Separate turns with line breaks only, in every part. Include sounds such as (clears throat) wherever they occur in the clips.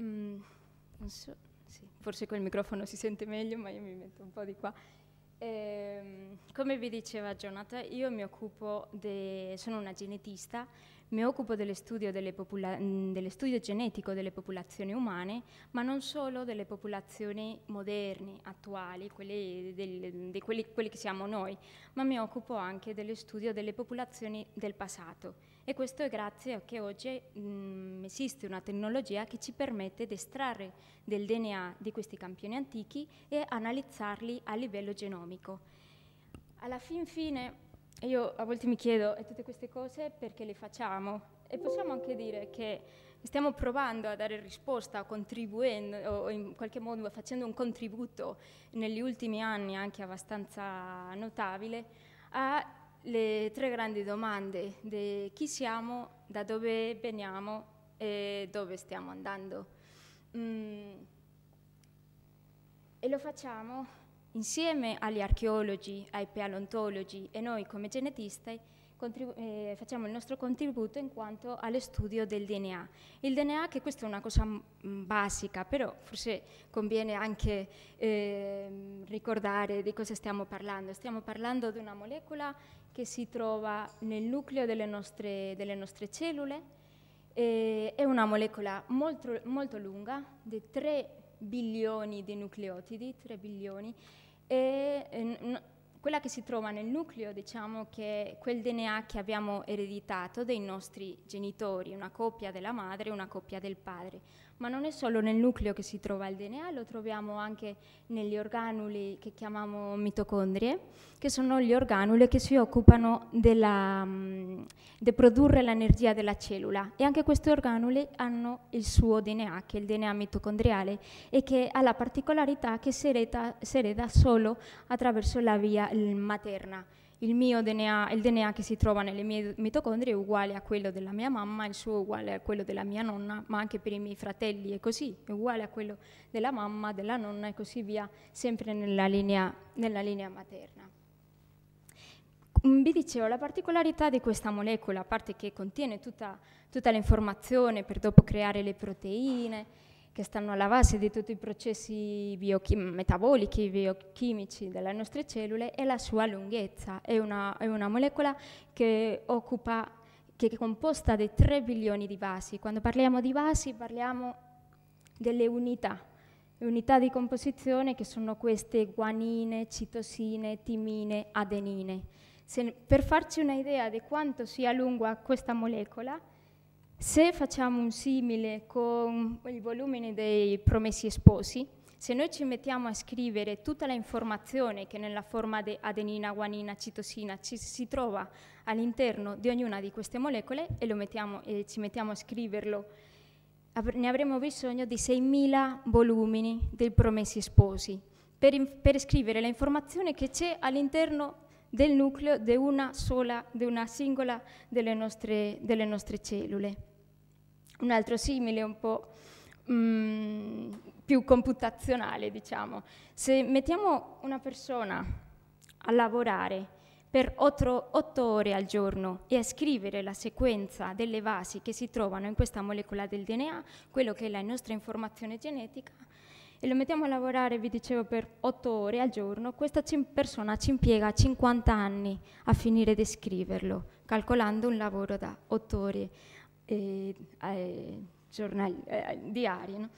Mm, so, sì, forse col microfono si sente meglio, ma io mi metto un po' di qua. Ehm, come vi diceva Jonathan, io mi occupo, de, sono una genetista, mi occupo dell'studio, delle dell'studio mm, genetico delle popolazioni umane, ma non solo delle popolazioni moderne, attuali, quelle, quelli, quelli che siamo noi, ma mi occupo anche dello studio delle popolazioni del passato e questo è grazie a che oggi mh, mm, esiste una tecnologia che ci permette di estrarre del DNA di questi campioni antichi e analizzarli a livello genomico. Alla fin fine, io a volte mi chiedo, e tutte queste cose perché le facciamo? E possiamo anche dire che stiamo provando a dare risposta, contribuendo o in qualche modo facendo un contributo negli ultimi anni anche abbastanza notabile a le tre grandi domande di chi siamo, da dove veniamo e dove stiamo andando. Mm. E lo facciamo insieme agli archeologi, ai paleontologi e noi come genetisti eh, facciamo il nostro contributo in quanto allo studio del DNA. Il DNA, che questa è una cosa mm, basica, però forse conviene anche eh, ricordare di cosa stiamo parlando. Stiamo parlando di una molecola che si trova nel nucleo delle nostre, delle nostre cellule. Eh, è una molecola molto, molto lunga, di 3 bilioni di nucleotidi, 3 bilioni, e eh, no, quella che si trova nel nucleo, diciamo che è quel DNA che abbiamo ereditato dei nostri genitori, una coppia della madre e una coppia del padre ma non è solo nel nucleo che si trova il DNA, lo troviamo anche negli organuli che chiamiamo mitocondrie, che sono gli organuli che si occupano della, di produrre l'energia della cellula e anche questi organuli hanno il suo DNA, che è il DNA mitocondriale e che ha la particolarità che si si ereda solo attraverso la via materna il mio DNA, il DNA che si trova nelle mie mitocondrie è uguale a quello della mia mamma, il suo è uguale a quello della mia nonna, ma anche per i miei fratelli è così, è uguale a quello della mamma, della nonna e così via, sempre nella linea, nella linea materna. Mm, vi dicevo, la particolarità di questa molecola, a parte che contiene tutta, tutta l'informazione per dopo creare le proteine, che stanno alla base di tutti i processi biochim- metabolici, biochimici delle nostre cellule, è la sua lunghezza. È una, è una molecola che, occupa, che è composta di 3 bilioni di basi. Quando parliamo di basi parliamo delle unità, le unità di composizione che sono queste guanine, citosine, timine, adenine. Se, per farci un'idea di quanto sia lunga questa molecola, se facciamo un simile con i volumi dei promessi esposi, se noi ci mettiamo a scrivere tutta l'informazione che nella forma di adenina, guanina, citosina ci, si trova all'interno di ognuna di queste molecole e, mettiamo, e ci mettiamo a scriverlo, ne avremo bisogno di 6.000 volumi dei promessi esposi per, per scrivere l'informazione che c'è all'interno del nucleo di una sola, di una singola delle nostre, delle nostre cellule un altro simile un po' mh, mm, più computazionale, diciamo. Se mettiamo una persona a lavorare per otto, otto ore al giorno e a scrivere la sequenza delle vasi che si trovano in questa molecola del DNA, quello che è la nostra informazione genetica, e lo mettiamo a lavorare, vi dicevo, per otto ore al giorno, questa persona ci impiega 50 anni a finire di scriverlo, calcolando un lavoro da otto ore eh, eh, diari. No?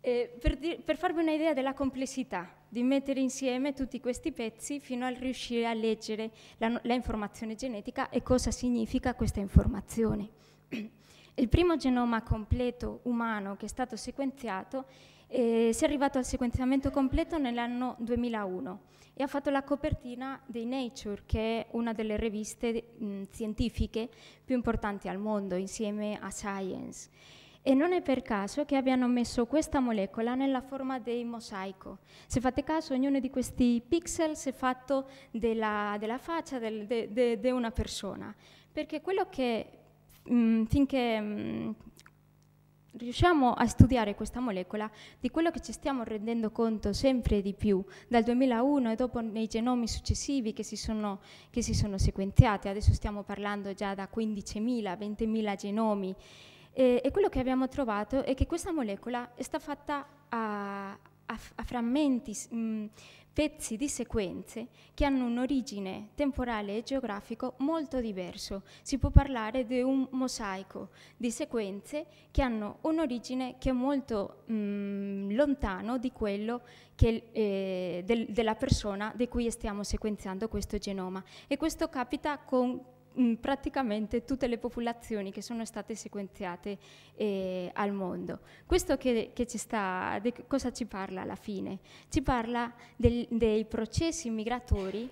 Per, di per farvi un'idea della complessità di mettere insieme tutti questi pezzi fino a riuscire a leggere la, la informazione genetica e cosa significa questa informazione. (clears throat) Il primo genoma completo umano che è stato sequenziato e si è arrivato al sequenziamento completo nell'anno 2001 e ha fatto la copertina dei Nature, che è una delle riviste mh, scientifiche più importanti al mondo, insieme a Science. E non è per caso che abbiano messo questa molecola nella forma di mosaico. Se fate caso, ognuno di questi pixel si è fatto della, della faccia di de, de, de una persona, perché quello che mh, finché... Mh, riusciamo a studiare questa molecola, di quello che ci stiamo rendendo conto sempre di più dal 2001 e dopo nei genomi successivi che si sono, che si sono sequenziati, adesso stiamo parlando già da 15.000, 20.000 genomi, e, e, quello che abbiamo trovato è che questa molecola è stata fatta a, a, a frammenti mh, pezzi di sequenze che hanno un origine temporale e geografico molto diverso. Si può parlare di un mosaico di sequenze che hanno un'origine che è molto mh, mm, lontano di quello che, eh, del, della persona di cui stiamo sequenziando questo genoma. E questo capita con mh, mm, praticamente tutte le popolazioni che sono state sequenziate eh, al mondo. Questo che, che ci sta, di cosa ci parla alla fine? Ci parla del, dei processi migratori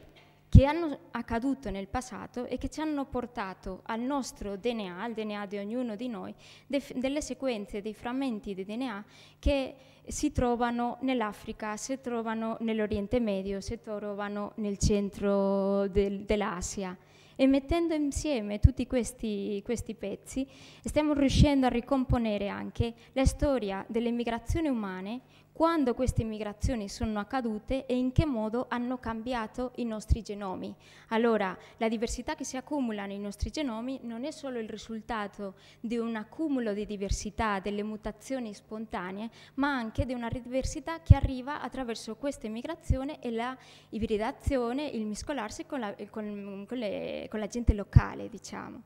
che hanno accaduto nel passato e che ci hanno portato al nostro DNA, al DNA di ognuno di noi, de delle sequenze, dei frammenti di DNA che si trovano nell'Africa, si trovano nell'Oriente Medio, si trovano nel centro del dell'Asia. E mettendo insieme tutti questi, questi pezzi stiamo riuscendo a ricomponere anche la storia delle migrazioni umane quando queste migrazioni sono accadute e in che modo hanno cambiato i nostri genomi. Allora, la diversità che si accumula nei nostri genomi non è solo il risultato di un accumulo di diversità, delle mutazioni spontanee, ma anche di una diversità che arriva attraverso questa migrazione e la ibridazione, il miscolarsi con la, con, con le, con la gente locale, diciamo.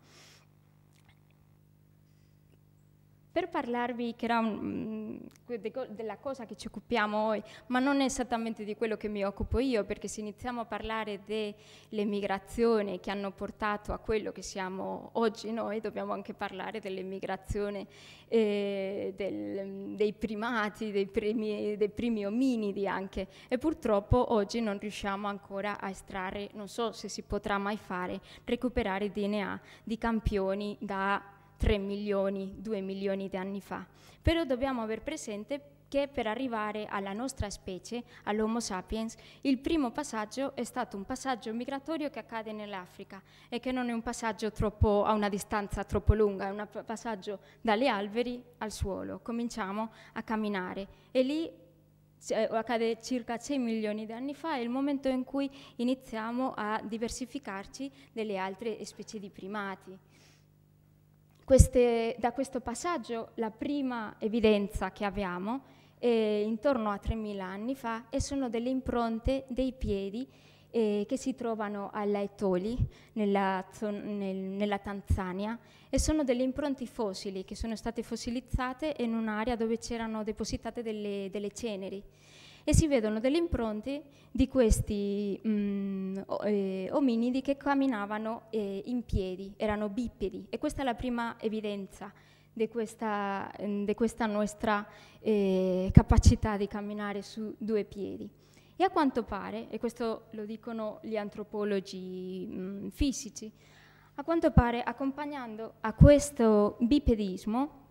per parlarvi che era um, della cosa che ci occupiamo oggi, ma non esattamente di quello che mi occupo io, perché se iniziamo a parlare delle migrazioni che hanno portato a quello che siamo oggi noi, dobbiamo anche parlare dell'immigrazione eh, del, dei primati, dei primi, dei primi ominidi anche, e purtroppo oggi non riusciamo ancora a estrarre, non so se si potrà mai fare, recuperare DNA di campioni da 3 milioni, 2 milioni di anni fa. Però dobbiamo aver presente che per arrivare alla nostra specie, all'Homo sapiens, il primo passaggio è stato un passaggio migratorio che accade nell'Africa e che non è un passaggio troppo, a una distanza troppo lunga, è un passaggio dalle alberi al suolo. Cominciamo a camminare e lì eh, accade circa 6 milioni di anni fa, è il momento in cui iniziamo a diversificarci delle altre specie di primati. Queste, da questo passaggio la prima evidenza che abbiamo è intorno a 3.000 anni fa e sono delle impronte dei piedi eh, che si trovano all'Aetoli, nella, nel, nella Tanzania, e sono delle impronte fossili che sono state fossilizzate in un'area dove c'erano depositate delle, delle ceneri e si vedono delle impronte di questi mm, eh, ominidi che camminavano eh, in piedi, erano bipedi e questa è la prima evidenza di questa, mm, di questa nostra eh, capacità di camminare su due piedi. E a quanto pare, e questo lo dicono gli antropologi mh, mm, fisici, a quanto pare accompagnando a questo bipedismo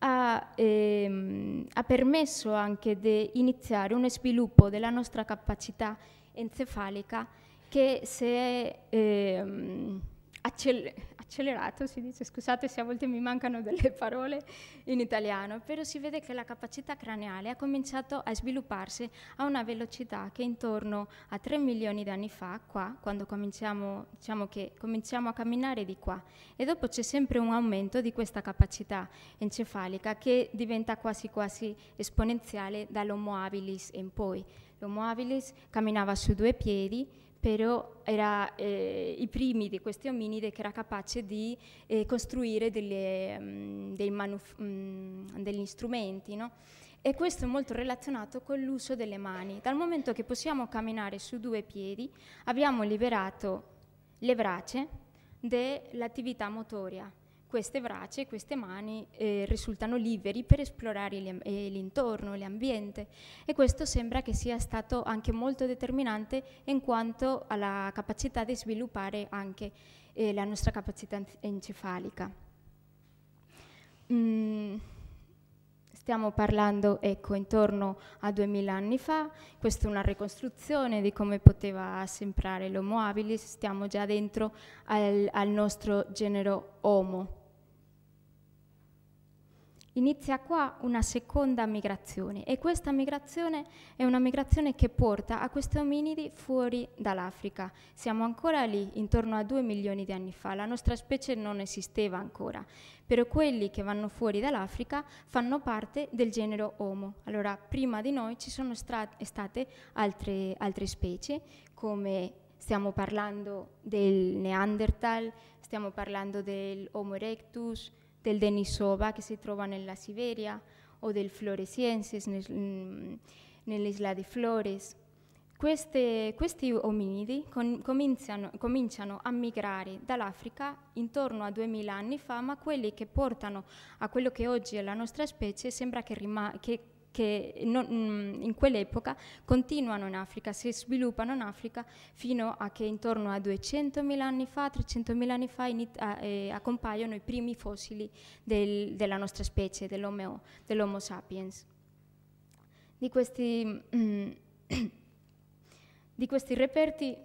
ha, ehm, ha permesso anche di iniziare uno sviluppo della nostra capacità encefalica che si è ehm, accelerato, si dice, scusate se a volte mi mancano delle (laughs) parole in italiano, però si vede che la capacità craneale ha cominciato a svilupparsi a una velocità che intorno a 3 milioni di anni fa, qua, quando cominciamo, diciamo che cominciamo a camminare di qua, e dopo c'è sempre un aumento di questa capacità encefalica che diventa quasi quasi esponenziale dall'Homo habilis in poi. L'Homo habilis camminava su due piedi, però era eh, i primi di questi ominidi che era capace di eh, costruire delle, mh, mm, dei mh, mm, degli strumenti. No? E questo è molto relazionato con l'uso delle mani. Dal momento che possiamo camminare su due piedi, abbiamo liberato le braccia dell'attività motoria queste braccia e queste mani eh, risultano liberi per esplorare eh, l'intorno, l'ambiente e questo sembra che sia stato anche molto determinante in quanto alla capacità di sviluppare anche eh, la nostra capacità encefalica. Mm stiamo parlando ecco, intorno a 2000 anni fa, questa è una ricostruzione di come poteva sembrare l'Homo habilis, stiamo già dentro al, al nostro genere Homo inizia qua una seconda migrazione e questa migrazione è una migrazione che porta a questi ominidi fuori dall'Africa. Siamo ancora lì, intorno a due milioni di anni fa, la nostra specie non esisteva ancora, però quelli che vanno fuori dall'Africa fanno parte del genere Homo. Allora, prima di noi ci sono state altre, altre specie come stiamo parlando del Neanderthal, stiamo parlando dell'Homo erectus, del Denisova che si trova nella Siberia o del Floresiensis mm, nell'isola di Flores. Queste, questi ominidi con, cominciano, cominciano, a migrare dall'Africa intorno a 2000 anni fa, ma quelli che portano a quello che oggi è la nostra specie sembra che, rima, che che non, mm, in quell'epoca continuano in Africa, si sviluppano in Africa fino a che intorno a 200.000 anni fa, 300.000 anni fa a, eh, accompaiono i primi fossili del, della nostra specie, dell'Homo sapiens. Di questi, mm, (coughs) di questi reperti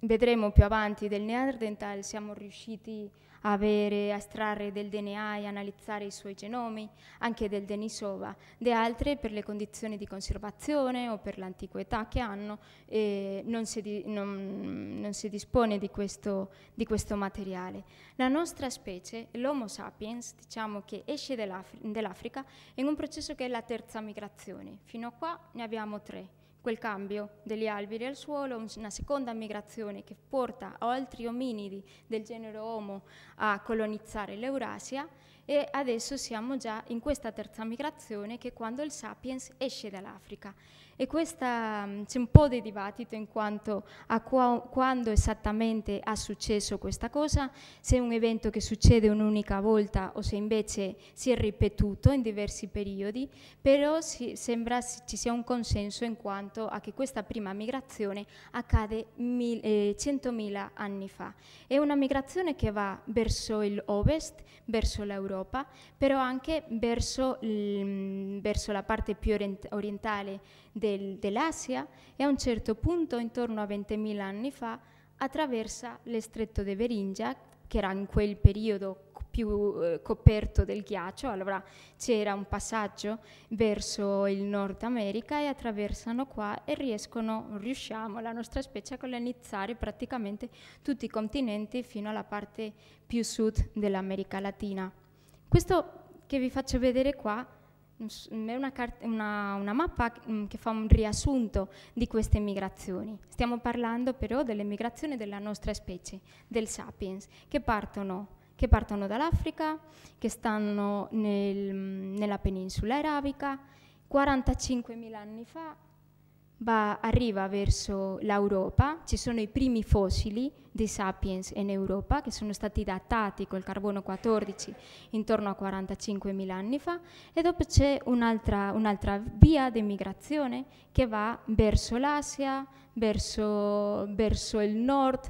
vedremo più avanti del Neanderthal, siamo riusciti a avere, a estrarre del DNA e analizzare i suoi genomi, anche del Denisova, di altre per le condizioni di conservazione o per l'antiquità che hanno eh, non, si di, non, non, si dispone di questo, di questo, materiale. La nostra specie, l'Homo sapiens, diciamo che esce dall'Africa in un processo che è la terza migrazione. Fino a qua ne abbiamo tre quel cambio degli alberi al suolo, una seconda migrazione che porta altri ominidi del genere Homo a colonizzare l'Eurasia e adesso siamo già in questa terza migrazione che è quando il sapiens esce dall'Africa e questa mm, c'è un po' di dibattito in quanto a qua, quando esattamente è successo questa cosa, se è un evento che succede un'unica volta o se invece si è ripetuto in diversi periodi, però si, sembra ci sia un consenso in quanto a che questa prima migrazione accade mil, eh, 100.000 anni fa. È una migrazione che va verso l'ovest, verso l'Europa, però anche verso, mm, verso la parte più orientale del, dell'Asia e a un certo punto, intorno a 20.000 anni fa, attraversa le stretto di Beringia, che era in quel periodo più eh, coperto del ghiaccio, allora c'era un passaggio verso il Nord America e attraversano qua e riescono, riusciamo, la nostra specie a colonizzare praticamente tutti i continenti fino alla parte più sud dell'America Latina. Questo che vi faccio vedere qua è una, una, una, mappa mm, che fa un riassunto di queste migrazioni. Stiamo parlando però delle migrazioni della nostra specie, del sapiens, che partono, partono dall'Africa, che stanno nel, mm, nella penisola arabica, 45.000 anni fa va, arriva verso l'Europa, ci sono i primi fossili di Sapiens in Europa che sono stati datati col carbono 14 intorno a 45.000 anni fa e dopo c'è un'altra, un'altra via di migrazione che va verso l'Asia, verso, verso il nord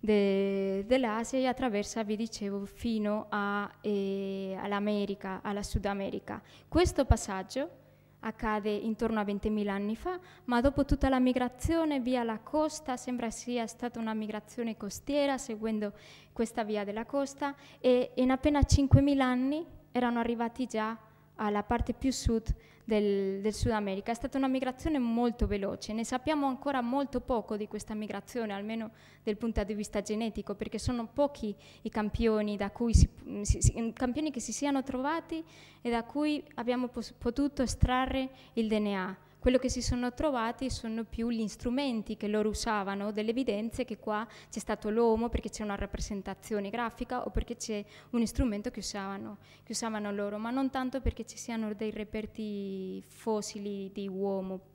de, dell'Asia e attraversa, vi dicevo, fino a, eh, all'America, alla Sud America. Questo passaggio accade intorno a 20.000 anni fa, ma dopo tutta la migrazione via la costa, sembra sia stata una migrazione costiera seguendo questa via della costa e in appena 5.000 anni erano arrivati già alla parte più sud del, del Sud America. È stata una migrazione molto veloce, ne sappiamo ancora molto poco di questa migrazione, almeno dal punto di vista genetico, perché sono pochi i campioni, da cui si, si, campioni che si siano trovati e da cui abbiamo potuto estrarre il DNA. Quello che si sono trovati sono più gli strumenti che loro usavano, delle evidenze che qua c'è stato l'uomo perché c'è una rappresentazione grafica o perché c'è un strumento che usavano, che usavano loro, ma non tanto perché ci siano dei reperti fossili di uomo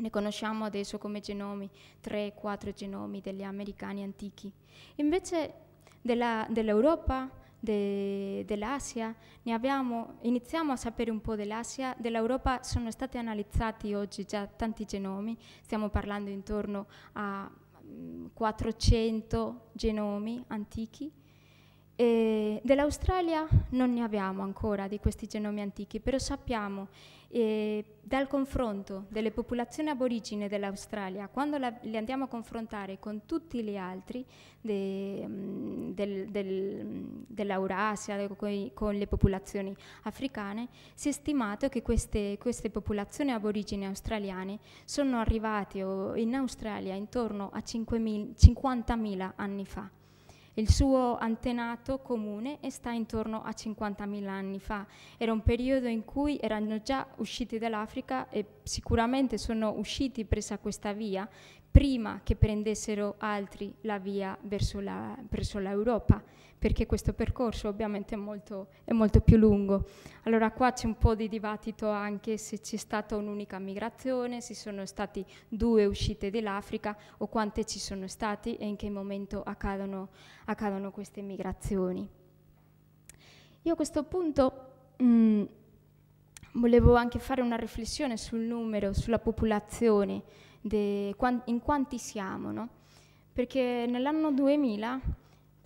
ne conosciamo adesso come genomi, 3-4 genomi degli americani antichi. Invece dell'Europa, de, dell'Asia, abbiamo, iniziamo a sapere un po' dell'Asia, dell'Europa sono stati analizzati oggi già tanti genomi, stiamo parlando intorno a 400 mm, genomi antichi e dell'Australia non ne abbiamo ancora di questi genomi antichi, però sappiamo eh, dal confronto delle popolazioni aborigine dell'Australia, quando la, le andiamo a confrontare con tutti gli altri de, mm, del, del, mm, dell'Eurasia, de, con le popolazioni africane, si è stimato che queste, queste popolazioni aborigine australiane sono arrivate in Australia intorno a 50.000 anni fa il suo antenato comune sta intorno a 50.000 anni fa. Era un periodo in cui erano già usciti dall'Africa e sicuramente sono usciti presa questa via prima che prendessero altri la via verso l'Europa perché questo percorso ovviamente è molto, è molto più lungo. Allora qua c'è un po' di dibattito anche se c'è stata un'unica migrazione, se sono state due uscite dell'Africa o quante ci sono state e in che momento accadono, accadono queste migrazioni. Io a questo punto mh, mm, volevo anche fare una riflessione sul numero, sulla popolazione, de, in quanti siamo, no? perché nell'anno 2000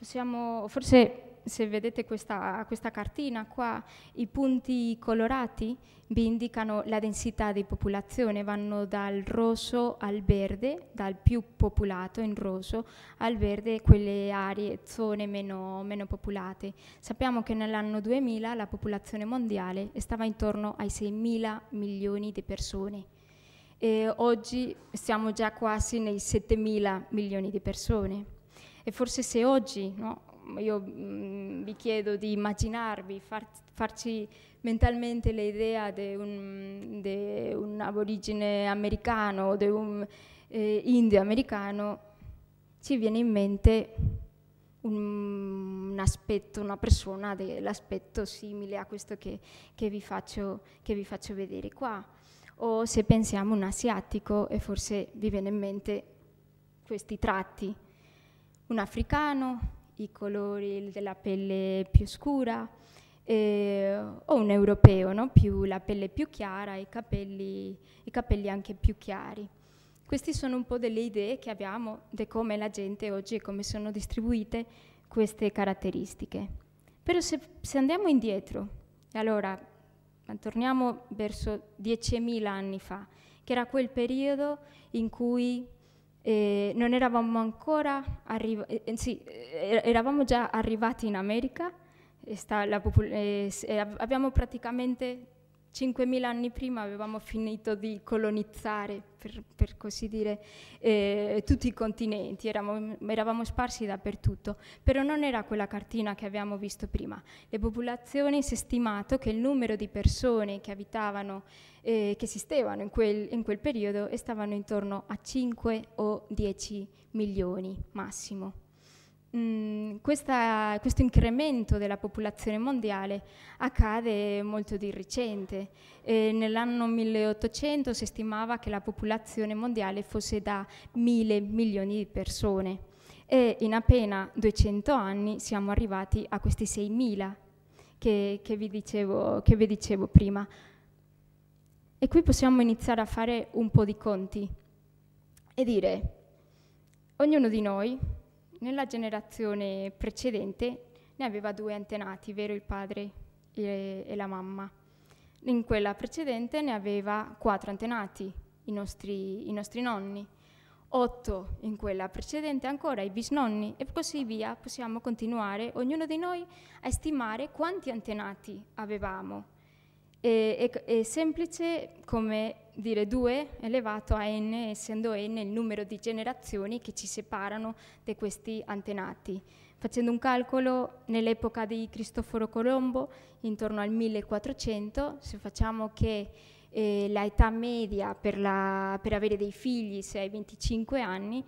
possiamo, forse se vedete questa, questa cartina qua, i punti colorati vi indicano la densità di popolazione, vanno dal rosso al verde, dal più popolato in rosso al verde quelle aree, zone meno, meno popolate. Sappiamo che nell'anno 2000 la popolazione mondiale stava intorno ai 6.000 milioni di persone. E oggi siamo già quasi nei 7 mila milioni di persone. E forse se oggi no, io vi mm, chiedo di immaginarvi, far, farci mentalmente l'idea di un, un aborigine americano o di un eh, indio americano, ci viene in mente un, un aspetto, una persona dell'aspetto simile a questo che, che, vi faccio, che vi faccio vedere qua. O se pensiamo a un asiatico e forse vi viene in mente questi tratti un africano, i colori della pelle più scura, eh, o un europeo, no? più, la pelle più chiara, i capelli, i capelli anche più chiari. Queste sono un po' delle idee che abbiamo di come la gente oggi e come sono distribuite queste caratteristiche. Però se, se andiamo indietro, e allora torniamo verso 10.000 anni fa, che era quel periodo in cui e non eravamo ancora arrivati, eh, eh, sì, eh, eravamo già arrivati in America, sta, popol- eh, eh, abbiamo praticamente 5.000 anni prima avevamo finito di colonizzare, per, per così dire, eh, tutti i continenti, eravamo, eravamo, sparsi dappertutto, però non era quella cartina che abbiamo visto prima. Le popolazioni si è stimato che il numero di persone che abitavano, eh, che esistevano in quel, in quel periodo, stavano intorno a 5 o 10 milioni massimo mh, questa, questo incremento della popolazione mondiale accade molto di recente. Eh, nell'anno 1800 si stimava che la popolazione mondiale fosse da mille milioni di persone e in appena 200 anni siamo arrivati a questi 6.000 che, che, vi dicevo, che vi dicevo prima. E qui possiamo iniziare a fare un po' di conti e dire, ognuno di noi nella generazione precedente ne aveva due antenati, vero il padre e, e la mamma. In quella precedente ne aveva quattro antenati, i nostri, i nostri nonni, otto in quella precedente ancora i bisnonni e così via possiamo continuare, ognuno di noi, a stimare quanti antenati avevamo. È, è, è semplice come dire 2 elevato a n, essendo n il numero di generazioni che ci separano da questi antenati. Facendo un calcolo, nell'epoca di Cristoforo Colombo, intorno al 1400, se facciamo che eh, l'età media per, la, per avere dei figli sia ai 25 anni,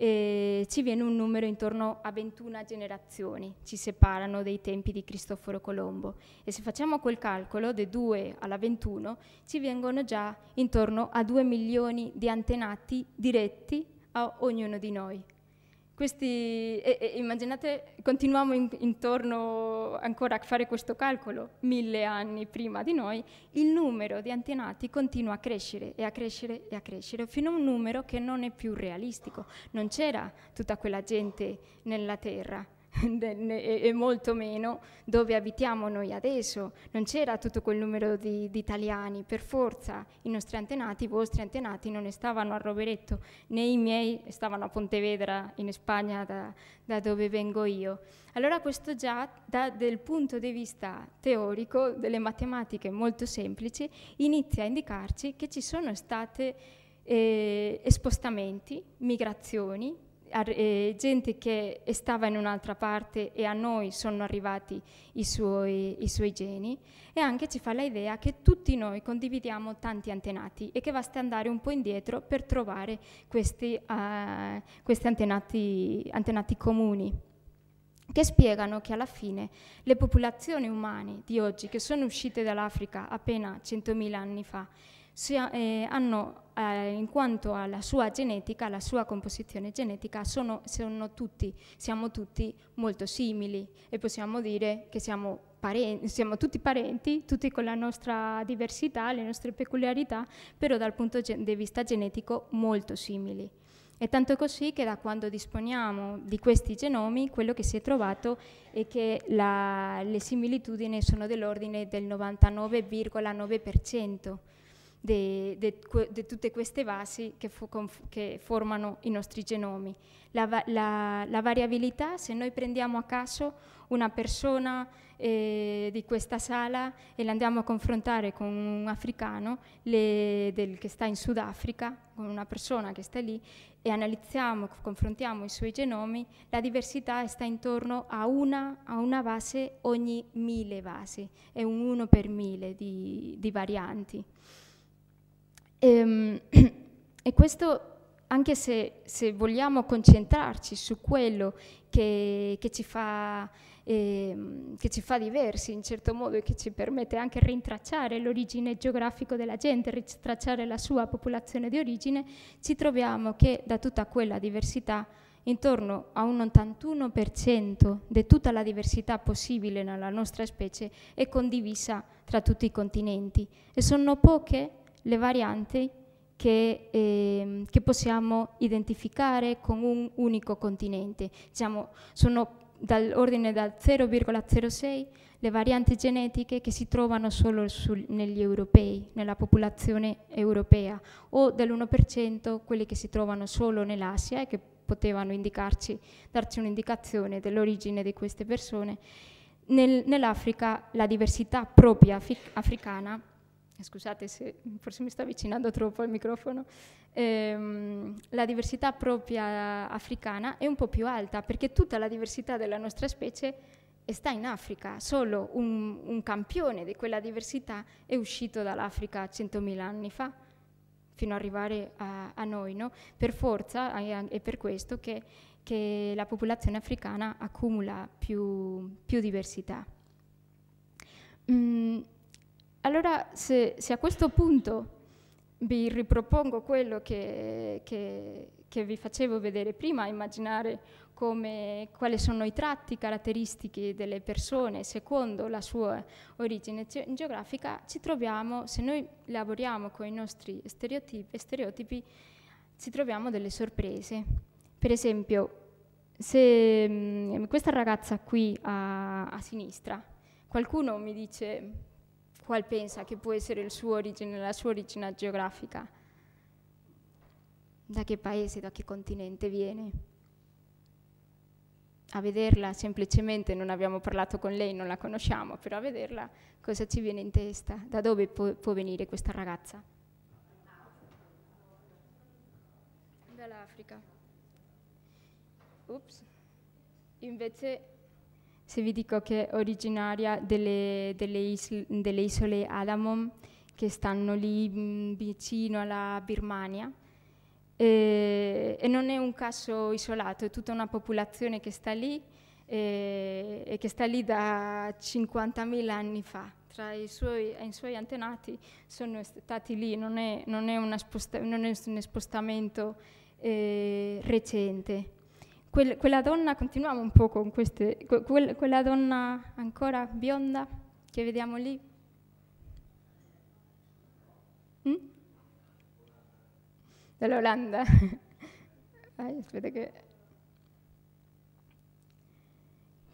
eh, ci viene un numero intorno a 21 generazioni, ci separano dei tempi di Cristoforo Colombo e se facciamo quel calcolo, da 2 alla 21, ci vengono già intorno a 2 milioni di antenati diretti a ognuno di noi. Questi, e, e, immaginate, continuiamo in, intorno ancora a fare questo calcolo, mille anni prima di noi, il numero di antenati continua a crescere e a crescere e a crescere, fino a un numero che non è più realistico. Non c'era tutta quella gente nella Terra, (laughs) e molto meno dove abitiamo noi adesso. Non c'era tutto quel numero di, di, italiani, per forza i nostri antenati, i vostri antenati non stavano a Rovereto, né i miei stavano a Pontevedra in Spagna da, da dove vengo io. Allora questo già da, dal punto di vista teorico delle matematiche molto semplici inizia a indicarci che ci sono state eh, spostamenti, migrazioni, eh, gente che stava in un'altra parte e a noi sono arrivati i suoi, i suoi, geni e anche ci fa l'idea che tutti noi condividiamo tanti antenati e che basta andare un po' indietro per trovare questi, uh, questi antenati, antenati comuni che spiegano che alla fine le popolazioni umane di oggi che sono uscite dall'Africa appena 100.000 anni fa sia, eh, hanno, eh, in quanto alla sua genetica, alla sua composizione genetica, sono, sono tutti, siamo tutti molto simili e possiamo dire che siamo, parenti, siamo, tutti parenti, tutti con la nostra diversità, le nostre peculiarità, però dal punto di vista genetico molto simili. E tanto così che da quando disponiamo di questi genomi, quello che si è trovato è che la, le similitudini sono dell'ordine del 99,9% di tutte queste basi che, fo, che, formano i nostri genomi. La, la, la, variabilità, se noi prendiamo a caso una persona eh, di questa sala e la andiamo a confrontare con un africano le, del, che sta in Sudafrica, con una persona che sta lì, e analizziamo, confrontiamo i suoi genomi, la diversità sta intorno a una, a una base ogni mille vasi, è un 1 per mille di, di varianti. E, ehm, (clears throat) e questo, anche se, se, vogliamo concentrarci su quello che, che, ci fa, eh, che, ci fa, diversi in certo modo e che ci permette anche rintracciare l'origine geografica della gente, rintracciare la sua popolazione di origine, ci troviamo che da tutta quella diversità intorno a un 81% di tutta la diversità possibile nella nostra specie è condivisa tra tutti i continenti e sono poche le varianti che, eh, che possiamo identificare con un unico continente. Diciamo, sono dall'ordine dal 0,06 le varianti genetiche che si trovano solo sul, negli europei, nella popolazione europea, o dell'1% quelle che si trovano solo nell'Asia e che potevano indicarci, darci un'indicazione dell'origine di queste persone. Nel, Nell'Africa la diversità propria africana eh, scusate se forse mi sto avvicinando troppo al microfono, ehm, la diversità propria africana è un po' più alta perché tutta la diversità della nostra specie sta in Africa, solo un, un campione di quella diversità è uscito dall'Africa 100.000 anni fa fino ad arrivare a, a noi, no? per forza e per questo che, che la popolazione africana accumula più, più diversità. Mm allora, se, se a questo punto vi ripropongo quello che, che, che, vi facevo vedere prima, immaginare come, quali sono i tratti caratteristici delle persone secondo la sua origine geografica, ci troviamo, se noi lavoriamo con i nostri stereotipi, stereotipi ci troviamo delle sorprese. Per esempio, se mh, mm, questa ragazza qui a, a sinistra, qualcuno mi dice qual pensa che può essere il suo origine, la sua origine geografica, da che paese, da che continente viene. A vederla semplicemente non abbiamo parlato con lei, non la conosciamo, però a vederla cosa ci viene in testa, da dove può, può venire questa ragazza. Dall'Africa. Ups. Invece se vi dico che è originaria delle, delle, isle, delle isole Alamon che stanno lì mm, vicino alla Birmania. E, e, non è un caso isolato, è tutta una popolazione che sta lì e, e che sta lì da 50.000 anni fa. Tra i suoi, i suoi antenati sono stati lì, non è, non è, sposta, non è un spostamento eh, recente quel, quella donna, continuiamo un po' con queste, quel, quella donna ancora bionda che vediamo lì. Mm? Dall'Olanda. (laughs) Vai, aspetta che...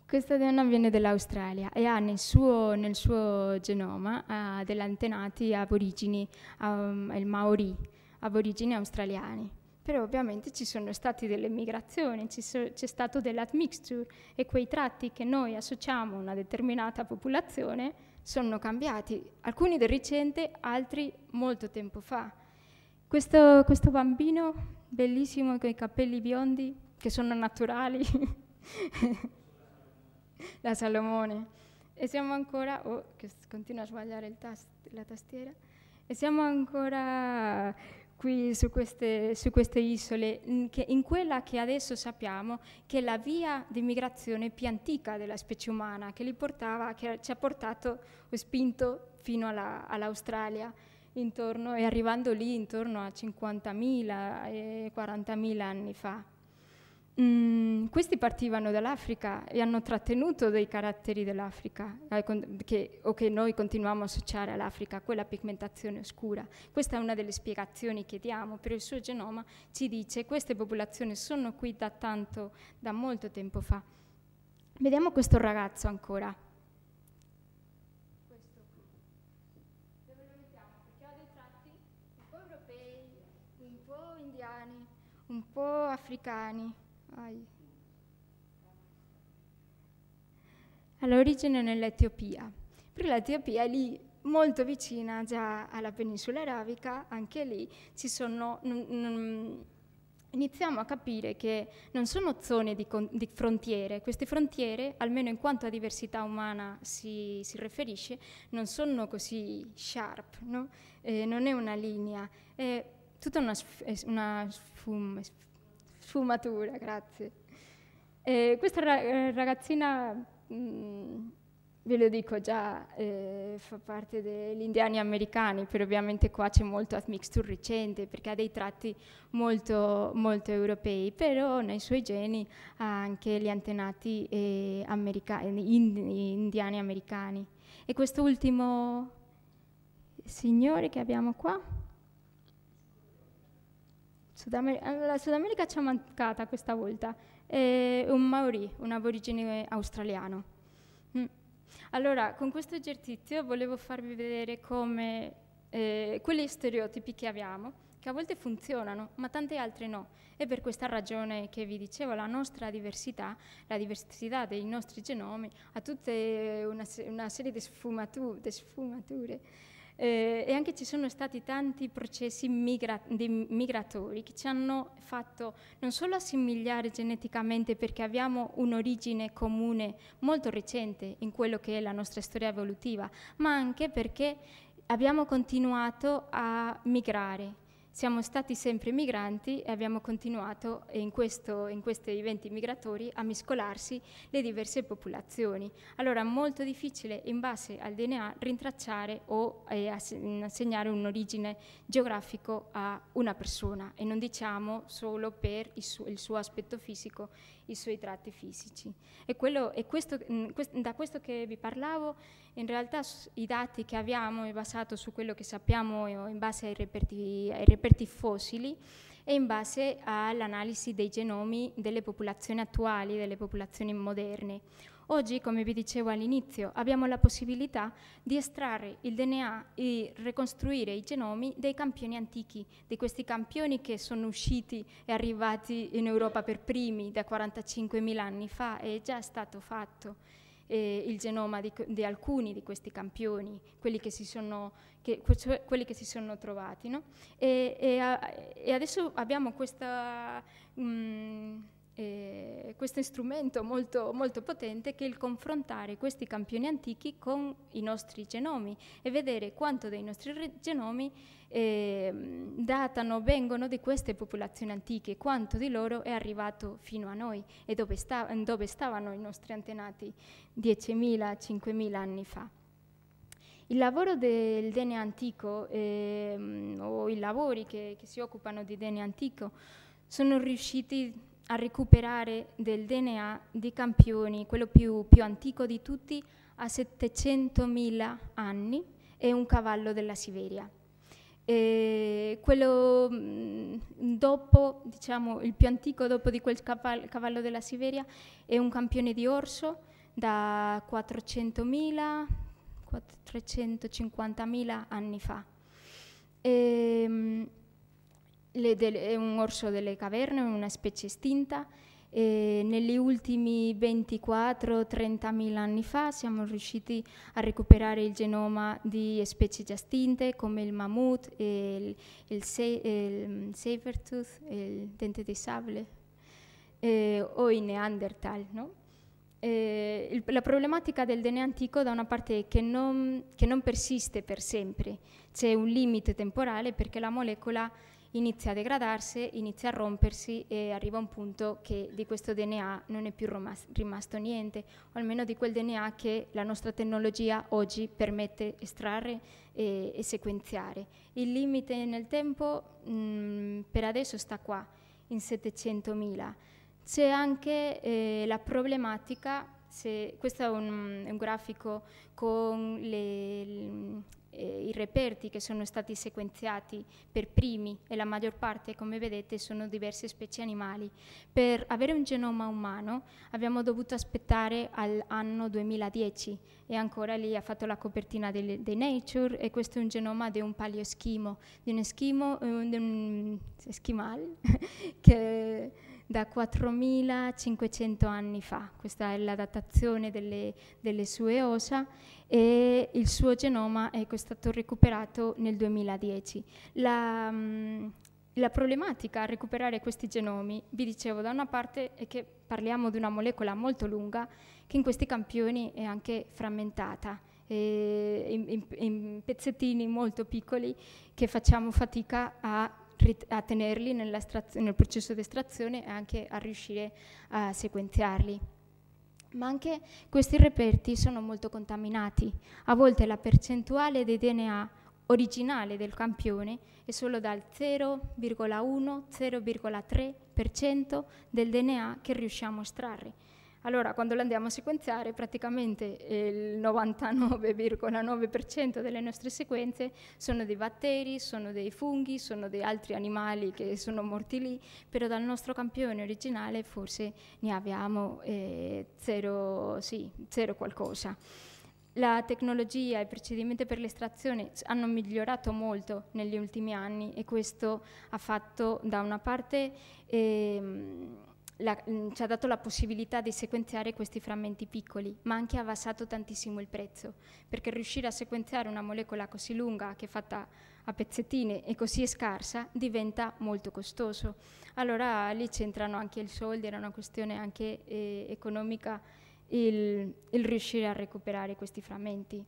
Questa donna viene dall'Australia e ha nel suo, nel suo genoma degli antenati aborigini, um, il Maori, aborigini australiani però ovviamente ci sono state delle migrazioni, c'è so, stato dell'admixture e quei tratti che noi associamo a una determinata popolazione sono cambiati, alcuni del recente, altri molto tempo fa. Questo, questo bambino bellissimo con i capelli biondi, che sono naturali, (laughs) la Salomone, e siamo ancora, oh, che continua a sbagliare tast la tastiera, e siamo ancora qui su queste, su queste isole, in, che, in quella che adesso sappiamo che è la via di migrazione più antica della specie umana, che, portava, che ci ha portato o spinto fino all'Australia. intorno, e arrivando lì intorno a 50.000 e 40.000 anni fa. Mm, questi partivano dall'Africa e hanno trattenuto dei caratteri dell'Africa eh, che, o che noi continuiamo a associare all'Africa, quella pigmentazione oscura. Questa è una delle spiegazioni che diamo, però il suo genoma ci dice che queste popolazioni sono qui da tanto, da molto tempo fa. Vediamo questo ragazzo ancora. Questo Dove lo mettiamo? Perché ha dei tratti un po' europei, un po' indiani, un po' africani. All'origine nell'Etiopia, perché l'Etiopia è lì molto vicina già alla penisola arabica, anche lì ci sono... Non, non, iniziamo a capire che non sono zone di, di, frontiere, queste frontiere, almeno in quanto a diversità umana si, si riferisce, non sono così sharp, no? eh, non è una linea, è tutta una, una sfum, sfumatura, grazie. Eh, questa ragazzina, mh, mm, ve lo dico già, eh, fa parte degli indiani americani, però ovviamente qua c'è molto admixture recente perché ha dei tratti molto, molto europei, però nei suoi geni ha anche gli antenati eh, americani, eh, indiani americani. E questo ultimo signore che abbiamo qua Sud America, la Sud America ci è mancata questa volta, è un Maori, un aborigine australiano. Mm. Allora, con questo esercizio volevo farvi vedere come eh, quegli stereotipi che abbiamo, che a volte funzionano, ma tante altre no. E per questa ragione che vi dicevo, la nostra diversità, la diversità dei nostri genomi, ha tutta una, una serie di sfumature. Di sfumature eh, e anche ci sono stati tanti processi migra migratori che ci hanno fatto non solo assimilare geneticamente perché abbiamo un'origine comune molto recente in quello che è la nostra storia evolutiva, ma anche perché abbiamo continuato a migrare siamo stati sempre migranti e abbiamo continuato in, questo, in questi eventi migratori a mescolarsi le diverse popolazioni. Allora è molto difficile in base al DNA rintracciare o eh, mm, assegnare un'origine geografico a una persona e non diciamo solo per il suo, il suo aspetto fisico, i suoi tratti fisici. E, quello, e questo, mm, da questo che vi parlavo, in realtà i dati che abbiamo è basato su quello che sappiamo eh, in base ai reperti, ai reperti reperti fossili e in base all'analisi dei genomi delle popolazioni attuali, delle popolazioni moderne. Oggi, come vi dicevo all'inizio, abbiamo la possibilità di estrarre il DNA e ricostruire i genomi dei campioni antichi, di questi campioni che sono usciti e arrivati in Europa per primi da 45.000 anni fa, è già stato fatto eh, il genoma di, di, alcuni di questi campioni, quelli che si sono, che, quelli che si sono trovati. No? E, e, a, e, adesso abbiamo questa... Mh, mm, eh, questo strumento molto, molto, potente che è il confrontare questi campioni antichi con i nostri genomi e vedere quanto dei nostri genomi eh, datano, vengono di queste popolazioni antiche, quanto di loro è arrivato fino a noi e dove, sta, dove stavano i nostri antenati 10.000, 5.000 anni fa. Il lavoro del DNA antico, eh, o i lavori che, che si occupano di DNA antico, sono riusciti a recuperare del DNA di campioni, quello più, più antico di tutti, a 700.000 anni è un cavallo della Siberia. E quello mm, dopo, diciamo, il più antico dopo di quel cavallo della Siberia è un campione di orso da 400.000, 350.000 anni fa. E, ehm, è un orso delle caverne, una specie estinta. E negli ultimi 24-30 mila anni fa siamo riusciti a recuperare il genoma di specie già estinte come il mammut, il, il, se, il sabertooth, il dente di sable eh, o i neanderthal. No? Eh, il, la problematica del DNA antico da una parte è che non, che non persiste per sempre, c'è un limite temporale perché la molecola inizia a degradarsi, inizia a rompersi e arriva un punto che di questo DNA non è più rimasto niente, o almeno di quel DNA che la nostra tecnologia oggi permette estrarre e, e sequenziare. Il limite nel tempo mh, mm, per adesso sta qua, in 700.000. C'è anche eh, la problematica se, questo è un, un grafico con le, eh, i reperti che sono stati sequenziati per primi e la maggior parte, come vedete, sono diverse specie animali. Per avere un genoma umano abbiamo dovuto aspettare all'anno 2010 e ancora lì ha fatto la copertina di, dei Nature e questo è un genoma di un palioschimo, di un eschimo, eh, di un schimal (laughs) che da 4.500 anni fa, questa è la datazione delle, delle sue ossa e il suo genoma è stato recuperato nel 2010. La, mm, la problematica a recuperare questi genomi, vi dicevo, da una parte è che parliamo di una molecola molto lunga che in questi campioni è anche frammentata, eh, in, in, pezzettini molto piccoli che facciamo fatica a, a tenerli nel processo di estrazione e anche a riuscire a sequenziarli ma anche questi reperti sono molto contaminati. A volte la percentuale dei DNA originale del campione è solo dal 0,1-0,3% del DNA che riusciamo a estrarre. Allora, quando lo andiamo a sequenziare, praticamente eh, il 99,9% delle nostre sequenze sono dei batteri, sono dei funghi, sono di altri animali che sono morti lì, però dal nostro campione originale forse ne abbiamo eh, zero, sì, zero qualcosa. La tecnologia e i procedimenti per l'estrazione hanno migliorato molto negli ultimi anni e questo ha fatto da una parte... Eh, la, mm, ci ha dato la possibilità di sequenziare questi frammenti piccoli, ma anche ha abbassato tantissimo il prezzo, perché riuscire a sequenziare una molecola così lunga, che è fatta a pezzettine e così scarsa, diventa molto costoso. Allora lì c'entrano anche i soldi, era una questione anche eh, economica il, il, riuscire a recuperare questi frammenti.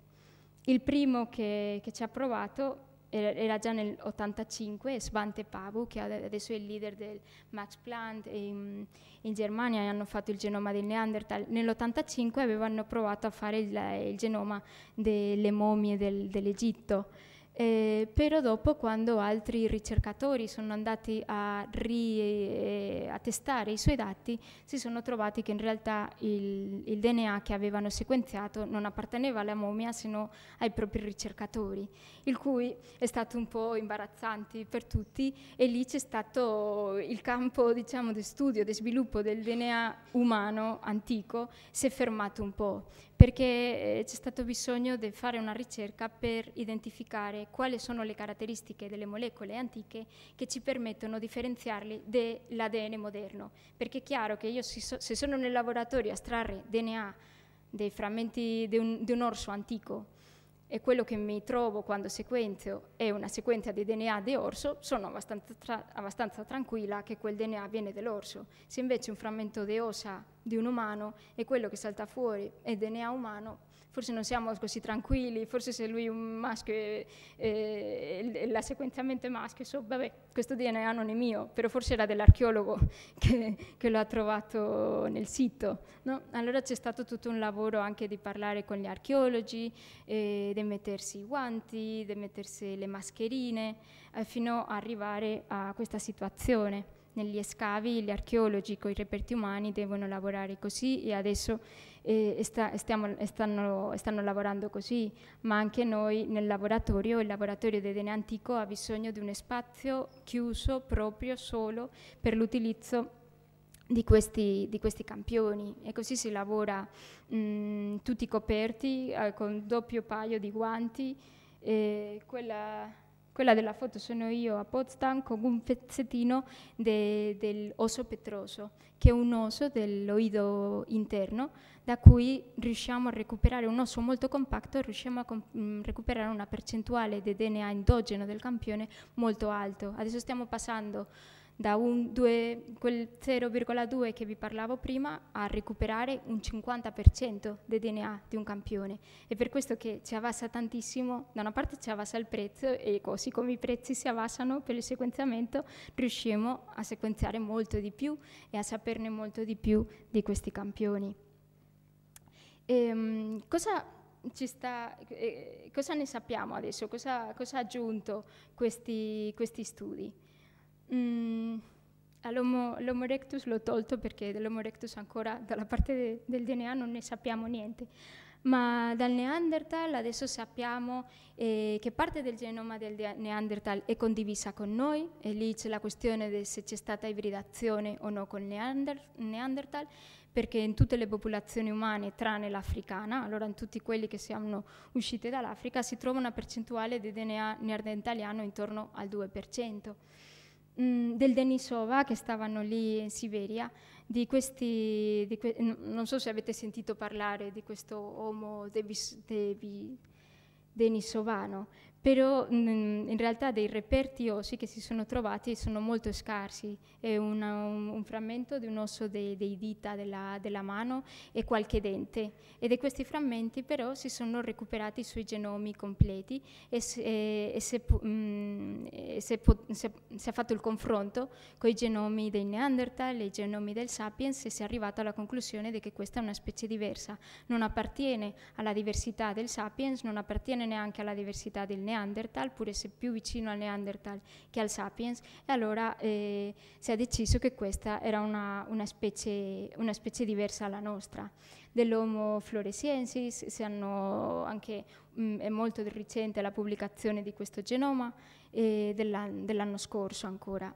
Il primo che, che ci ha provato era già nel 85, Svante Pavu, che adesso è il leader del Max Planck in, mm, in Germania, hanno fatto il genoma del Neanderthal. Nell'85 avevano provato a fare il, il genoma delle momie del, dell'Egitto. Eh, però dopo quando altri ricercatori sono andati a, ri, eh, a, testare i suoi dati si sono trovati che in realtà il, il DNA che avevano sequenziato non apparteneva alla momia sino ai propri ricercatori, il cui è stato un po' imbarazzante per tutti e lì c'è stato il campo diciamo, di studio, di sviluppo del DNA umano antico si è fermato un po' perché eh, c'è stato bisogno di fare una ricerca per identificare quali sono le caratteristiche delle molecole antiche che ci permettono di differenziarle dell'ADN moderno, perché è chiaro che io se sono nel laboratorio a estrarre DNA dei frammenti di un, di un orso antico e quello che mi trovo quando sequenzio è una sequenza di DNA di orso, sono abbastanza, tra abbastanza tranquilla che quel DNA viene dell'orso. Se invece un frammento di ossa di un umano e quello che salta fuori è DNA umano, forse non siamo così tranquilli, forse se lui è un maschio e, e, e la sequenzialmente maschio, so, vabbè, questo DNA non è mio, però forse era dell'archeologo (laughs) che, che lo ha trovato nel sito. No? Allora c'è stato tutto un lavoro anche di parlare con gli archeologi, eh, di mettersi i guanti, di mettersi le mascherine, eh, fino ad arrivare a questa situazione negli scavi gli archeologi con i reperti umani devono lavorare così e adesso eh, sta, stiamo, stanno, stanno, lavorando così, ma anche noi nel laboratorio, il laboratorio di Edene Antico ha bisogno di uno spazio chiuso proprio solo per l'utilizzo di questi, di questi, campioni e così si lavora mh, mm, tutti coperti eh, con doppio paio di guanti. E quella quella della foto sono io a Potsdam con un pezzettino de, dell'osso petroso, che è un oso dell'oido interno, da cui riusciamo a recuperare un osso molto compatto, riusciamo a com mm, recuperare una percentuale di DNA endogeno del campione molto alto. Adesso stiamo passando da 2, quel 0,2 che vi parlavo prima a recuperare un 50% del DNA di un campione. E per questo che ci avanza tantissimo, da una parte ci avanza il prezzo e così come i prezzi si avanzano per il sequenziamento riusciamo a sequenziare molto di più e a saperne molto di più di questi campioni. E, ehm, cosa Sta, eh, cosa ne sappiamo adesso? Cosa, cosa ha aggiunto questi, questi studi? Mm, L'Homo erectus l'ho tolto perché dell'Homo erectus ancora dalla parte de, del DNA non ne sappiamo niente, ma dal Neanderthal adesso sappiamo eh, che parte del genoma del Neanderthal è condivisa con noi e lì c'è la questione di se c'è stata ibridazione o no con il Neander Neanderthal perché in tutte le popolazioni umane tranne l'africana, allora in tutti quelli che siamo usciti dall'Africa si trova una percentuale di DNA neandertaliano intorno al 2% mh, mm, del Denisova che stavano lì in Siberia, di questi, di que non so se avete sentito parlare di questo uomo Devis, Devi, Denisovano, però mm, in realtà dei reperti ossi che si sono trovati sono molto scarsi, è una, un, un, frammento di un osso dei, dei dita della, della, mano e qualche dente e di questi frammenti però si sono recuperati sui genomi completi e, e, e se, mh, mm, se, se, si è fatto il confronto con i genomi dei Neanderthal e i genomi del Sapiens e si è arrivato alla conclusione che questa è una specie diversa, non appartiene alla diversità del Sapiens, non appartiene neanche alla diversità del Neanderthal, Neanderthal, pure se più vicino al Neanderthal che al Sapiens, e allora eh, si è deciso che questa era una, una, specie, una specie diversa alla nostra dell'Homo floresiensis, anche, mh, mm, è molto recente la pubblicazione di questo genoma eh, dell'anno, dell'anno scorso ancora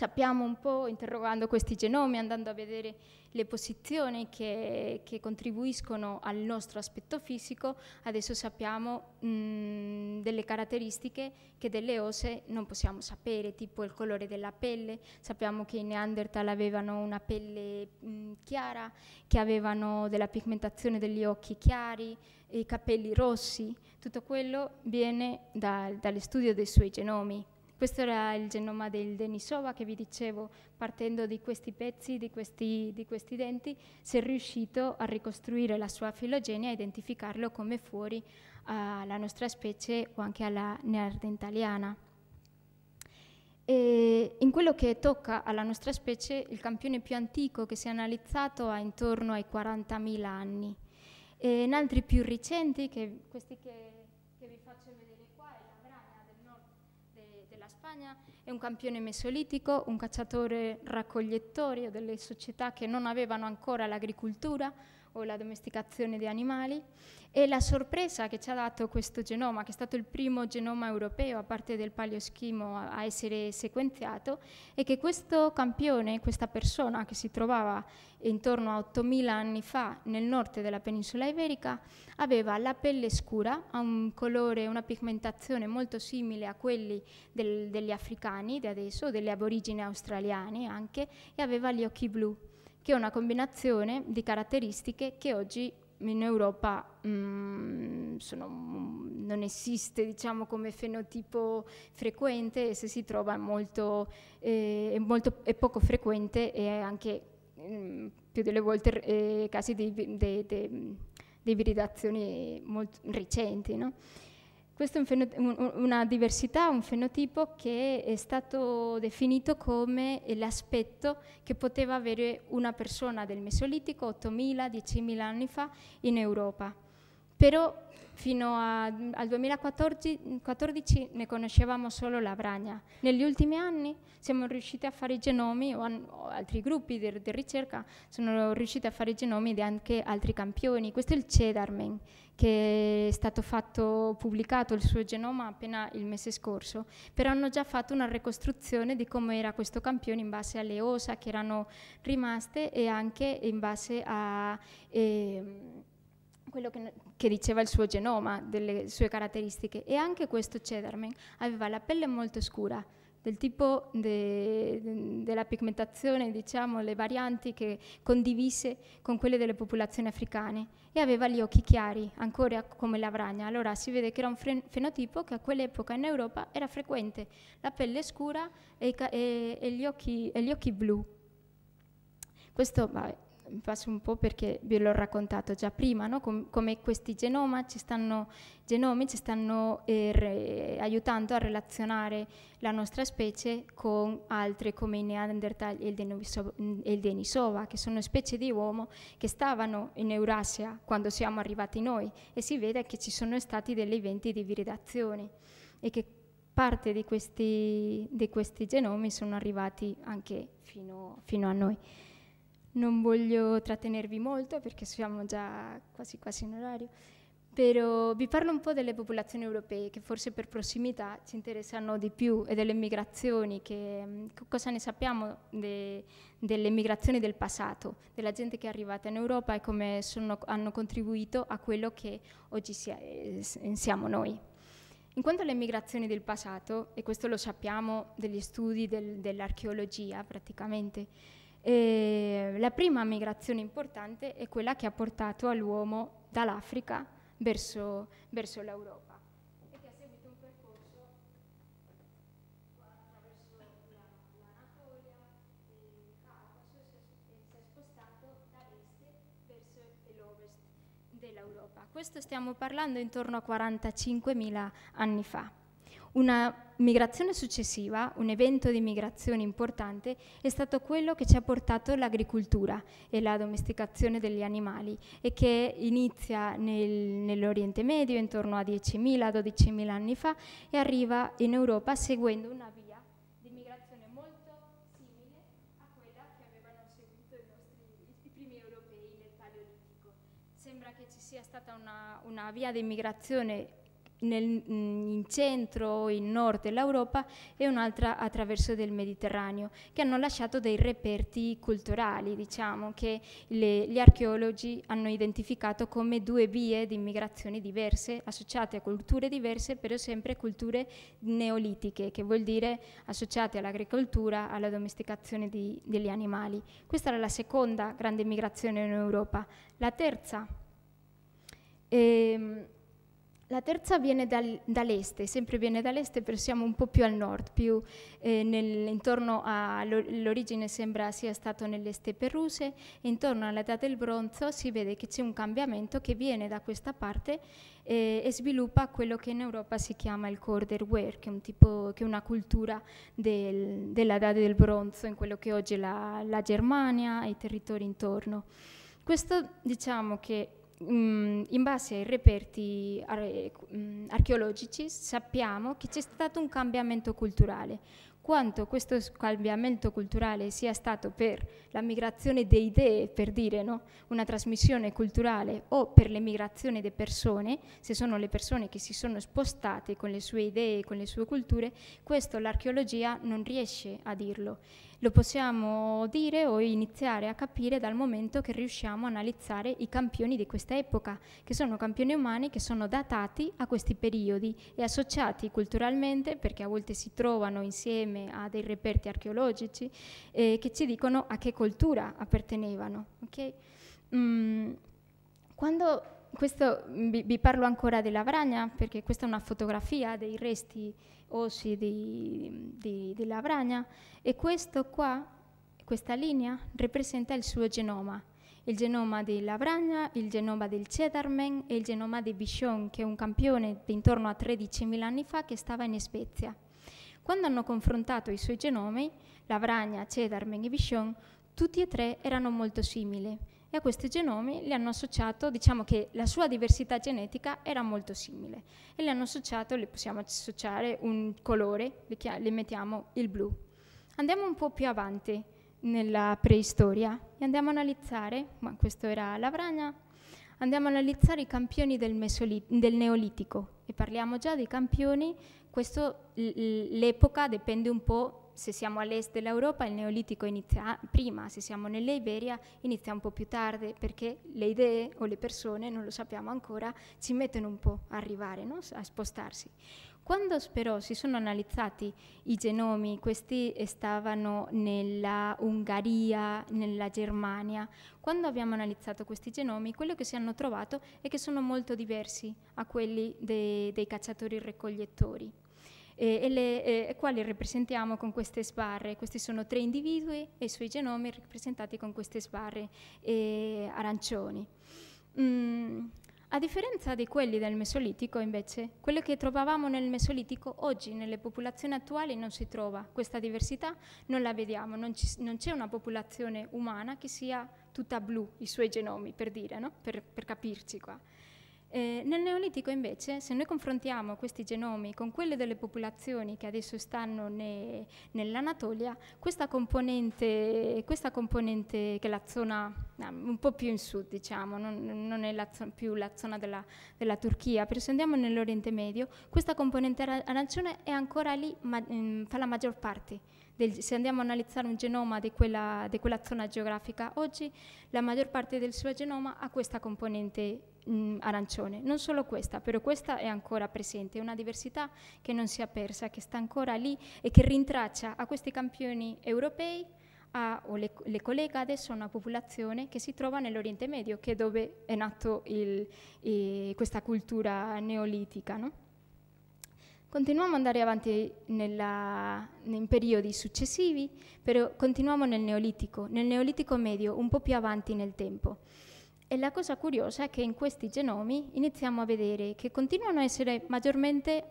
sappiamo un po', interrogando questi genomi, andando a vedere le posizioni che, che contribuiscono al nostro aspetto fisico, adesso sappiamo mh, delle caratteristiche che delle ose non possiamo sapere, tipo il colore della pelle, sappiamo che i Neanderthal avevano una pelle mh, chiara, che avevano della pigmentazione degli occhi chiari, i capelli rossi, tutto quello viene da, studio dei suoi genomi. Questo era il genoma del Denisova che vi dicevo, partendo di questi pezzi, di questi, di questi denti, si è riuscito a ricostruire la sua filogenia e identificarlo come fuori eh, alla nostra specie o anche alla neardentaliana. E in quello che tocca alla nostra specie, il campione più antico che si è analizzato ha intorno ai 40.000 anni. E in altri più recenti, che questi che montagna, è un campione mesolitico, un cacciatore raccogliettore delle società che non avevano ancora l'agricoltura, o la domesticazione di animali e la sorpresa che ci ha dato questo genoma, che è stato il primo genoma europeo a parte del paleoschimo a essere sequenziato, è che questo campione, questa persona che si trovava intorno a 8000 anni fa nel nord della penisola iberica, aveva la pelle scura, ha un colore, una pigmentazione molto simile a quelli del, degli africani di adesso, degli aborigini australiani anche, e aveva gli occhi blu che è una combinazione di caratteristiche che oggi in Europa mh, mm, sono, mm, non esiste diciamo, come fenotipo frequente e se si trova è molto, eh, è molto è poco frequente e anche mh, mm, più delle volte eh, casi di, di, di, di viridazioni molto recenti. No? Questo è un un, una diversità, un fenotipo che è stato definito come l'aspetto che poteva avere una persona del Mesolitico 8.000-10.000 anni fa in Europa però fino a, al 2014 ne conoscevamo solo la bragna. Negli ultimi anni siamo riusciti a fare i genomi, o, an, o altri gruppi di, di, ricerca sono riusciti a fare i genomi di anche altri campioni. Questo è il Cedarmen, che è stato fatto, pubblicato il suo genoma appena il mese scorso, però hanno già fatto una ricostruzione di come era questo campione in base alle ossa che erano rimaste e anche in base a... Eh, quello che, che, diceva il suo genoma, delle sue caratteristiche. E anche questo Cheddarman aveva la pelle molto scura, del tipo de, de, della pigmentazione, diciamo, le varianti che condivise con quelle delle popolazioni africane e aveva gli occhi chiari, ancora come la bragna. Allora si vede che era un fenotipo che a quell'epoca in Europa era frequente, la pelle scura e, e, e, gli, occhi, e gli occhi blu. Questo, vabbè, passo un po' perché ve l'ho raccontato già prima, no? Com come questi genoma ci stanno, genomi ci stanno eh, aiutando a relazionare la nostra specie con altre come i Neanderthal e il, Deniso e il Denisova, che sono specie di uomo che stavano in Eurasia quando siamo arrivati noi e si vede che ci sono stati degli eventi di viridazione e che parte di questi, di questi genomi sono arrivati anche fino, fino a noi. Non voglio trattenervi molto perché siamo già quasi quasi in orario, però vi parlo un po' delle popolazioni europee che forse per prossimità ci interessano di più e delle migrazioni, che, cosa ne sappiamo de, delle migrazioni del passato, della gente che è arrivata in Europa e come sono, hanno contribuito a quello che oggi sia, eh, siamo noi. In quanto alle migrazioni del passato, e questo lo sappiamo dagli studi del, dell'archeologia praticamente, e la prima migrazione importante è quella che ha portato all'uomo dall'Africa verso, verso l'Europa. dell'Europa. Questo stiamo parlando intorno a 45.000 anni fa. Una migrazione successiva, un evento di migrazione importante, è stato quello che ci ha portato l'agricoltura e la domesticazione degli animali e che inizia nel, nell'Oriente Medio intorno a 10.000-12.000 anni fa e arriva in Europa seguendo una via sembra che ci sia stata una, una via di migrazione nel, mm, in centro o in nord dell'Europa e un'altra attraverso del Mediterraneo, che hanno lasciato dei reperti culturali, diciamo, che le, gli archeologi hanno identificato come due vie di immigrazione diverse, associate a culture diverse, però sempre culture neolitiche, che vuol dire associate all'agricoltura, alla domesticazione di, degli animali. Questa era la seconda grande migrazione in Europa. La terza... Ehm, la terza viene dal, dall'est, sempre viene dall'est, però siamo un po' più al nord, più eh, nel, intorno all'origine sembra sia stato nelle steppe russe, intorno all'età del bronzo si vede che c'è un cambiamento che viene da questa parte eh, e sviluppa quello che in Europa si chiama il corderware, che che è una cultura del, dell'età del bronzo, in quello che oggi è la, la Germania e i territori intorno. Questo diciamo che Mm, in base ai reperti ar mm, archeologici sappiamo che c'è stato un cambiamento culturale. Quanto questo cambiamento culturale sia stato per la migrazione di idee, per dire no? una trasmissione culturale, o per l'emigrazione di persone, se sono le persone che si sono spostate con le sue idee, con le sue culture, questo l'archeologia non riesce a dirlo. Lo possiamo dire o iniziare a capire dal momento che riusciamo a analizzare i campioni di questa epoca, che sono campioni umani che sono datati a questi periodi e associati culturalmente, perché a volte si trovano insieme a dei reperti archeologici, eh, che ci dicono a che cultura appartenevano. Okay? Mm, quando questo, mm, vi, vi, parlo ancora della bragna perché questa è una fotografia dei resti ossi di, di, della bragna e questo qua, questa linea, rappresenta il suo genoma. Il genoma della bragna, il genoma del cedarmen e il genoma di Bichon, che è un campione di intorno a 13.000 anni fa che stava in Spezia. Quando hanno confrontato i suoi genomi, Lavragna, cedarmen e Bichon, tutti e tre erano molto simili e a questi genomi li hanno associato, diciamo che la sua diversità genetica era molto simile e le hanno associato, le possiamo associare un colore, le, le mettiamo il blu. Andiamo un po' più avanti nella preistoria e andiamo a analizzare, ma questo era Lavragna, andiamo a analizzare i campioni del, del Neolitico e parliamo già dei campioni, l'epoca dipende un po' se siamo all'est dell'Europa il Neolitico inizia ah, prima, se siamo nell'Iberia inizia un po' più tardi perché le idee o le persone, non lo sappiamo ancora, ci mettono un po' a arrivare, no? a spostarsi. Quando però si sono analizzati i genomi, questi stavano nella Ungheria, nella Germania, quando abbiamo analizzato questi genomi, quello che si hanno trovato è che sono molto diversi a quelli dei, dei cacciatori raccogliettori e, e, le, e quali rappresentiamo con queste sbarre. Questi sono tre individui e i suoi genomi rappresentati con queste sbarre arancioni. Mm. A differenza di quelli del Mesolitico, invece, quello che trovavamo nel Mesolitico oggi nelle popolazioni attuali non si trova. Questa diversità non la vediamo, non, c'è una popolazione umana che sia tutta blu, i suoi genomi, per dire, no? per, per capirci qua. Eh, nel Neolitico invece, se noi confrontiamo questi genomi con quelli delle popolazioni che adesso stanno ne, nell'Anatolia, questa componente, questa componente, che è la zona ah, un po' più in sud, diciamo, non, non è la, più la zona della, della, Turchia, però se andiamo nell'Oriente Medio, questa componente arancione è ancora lì, ma, mh, mm, fa la maggior parte del, se andiamo a analizzare un genoma di quella, di quella, zona geografica oggi, la maggior parte del suo genoma ha questa componente mh, arancione. Non solo questa, però questa è ancora presente, è una diversità che non si è persa, che sta ancora lì e che rintraccia a questi campioni europei a, o le, le collega adesso a una popolazione che si trova nell'Oriente Medio, che è dove è nata eh, questa cultura neolitica. No? Continuiamo ad andare avanti nella, in periodi successivi, però continuiamo nel Neolitico, nel Neolitico medio, un po' più avanti nel tempo. E la cosa curiosa è che in questi genomi iniziamo a vedere che continuano a essere maggiormente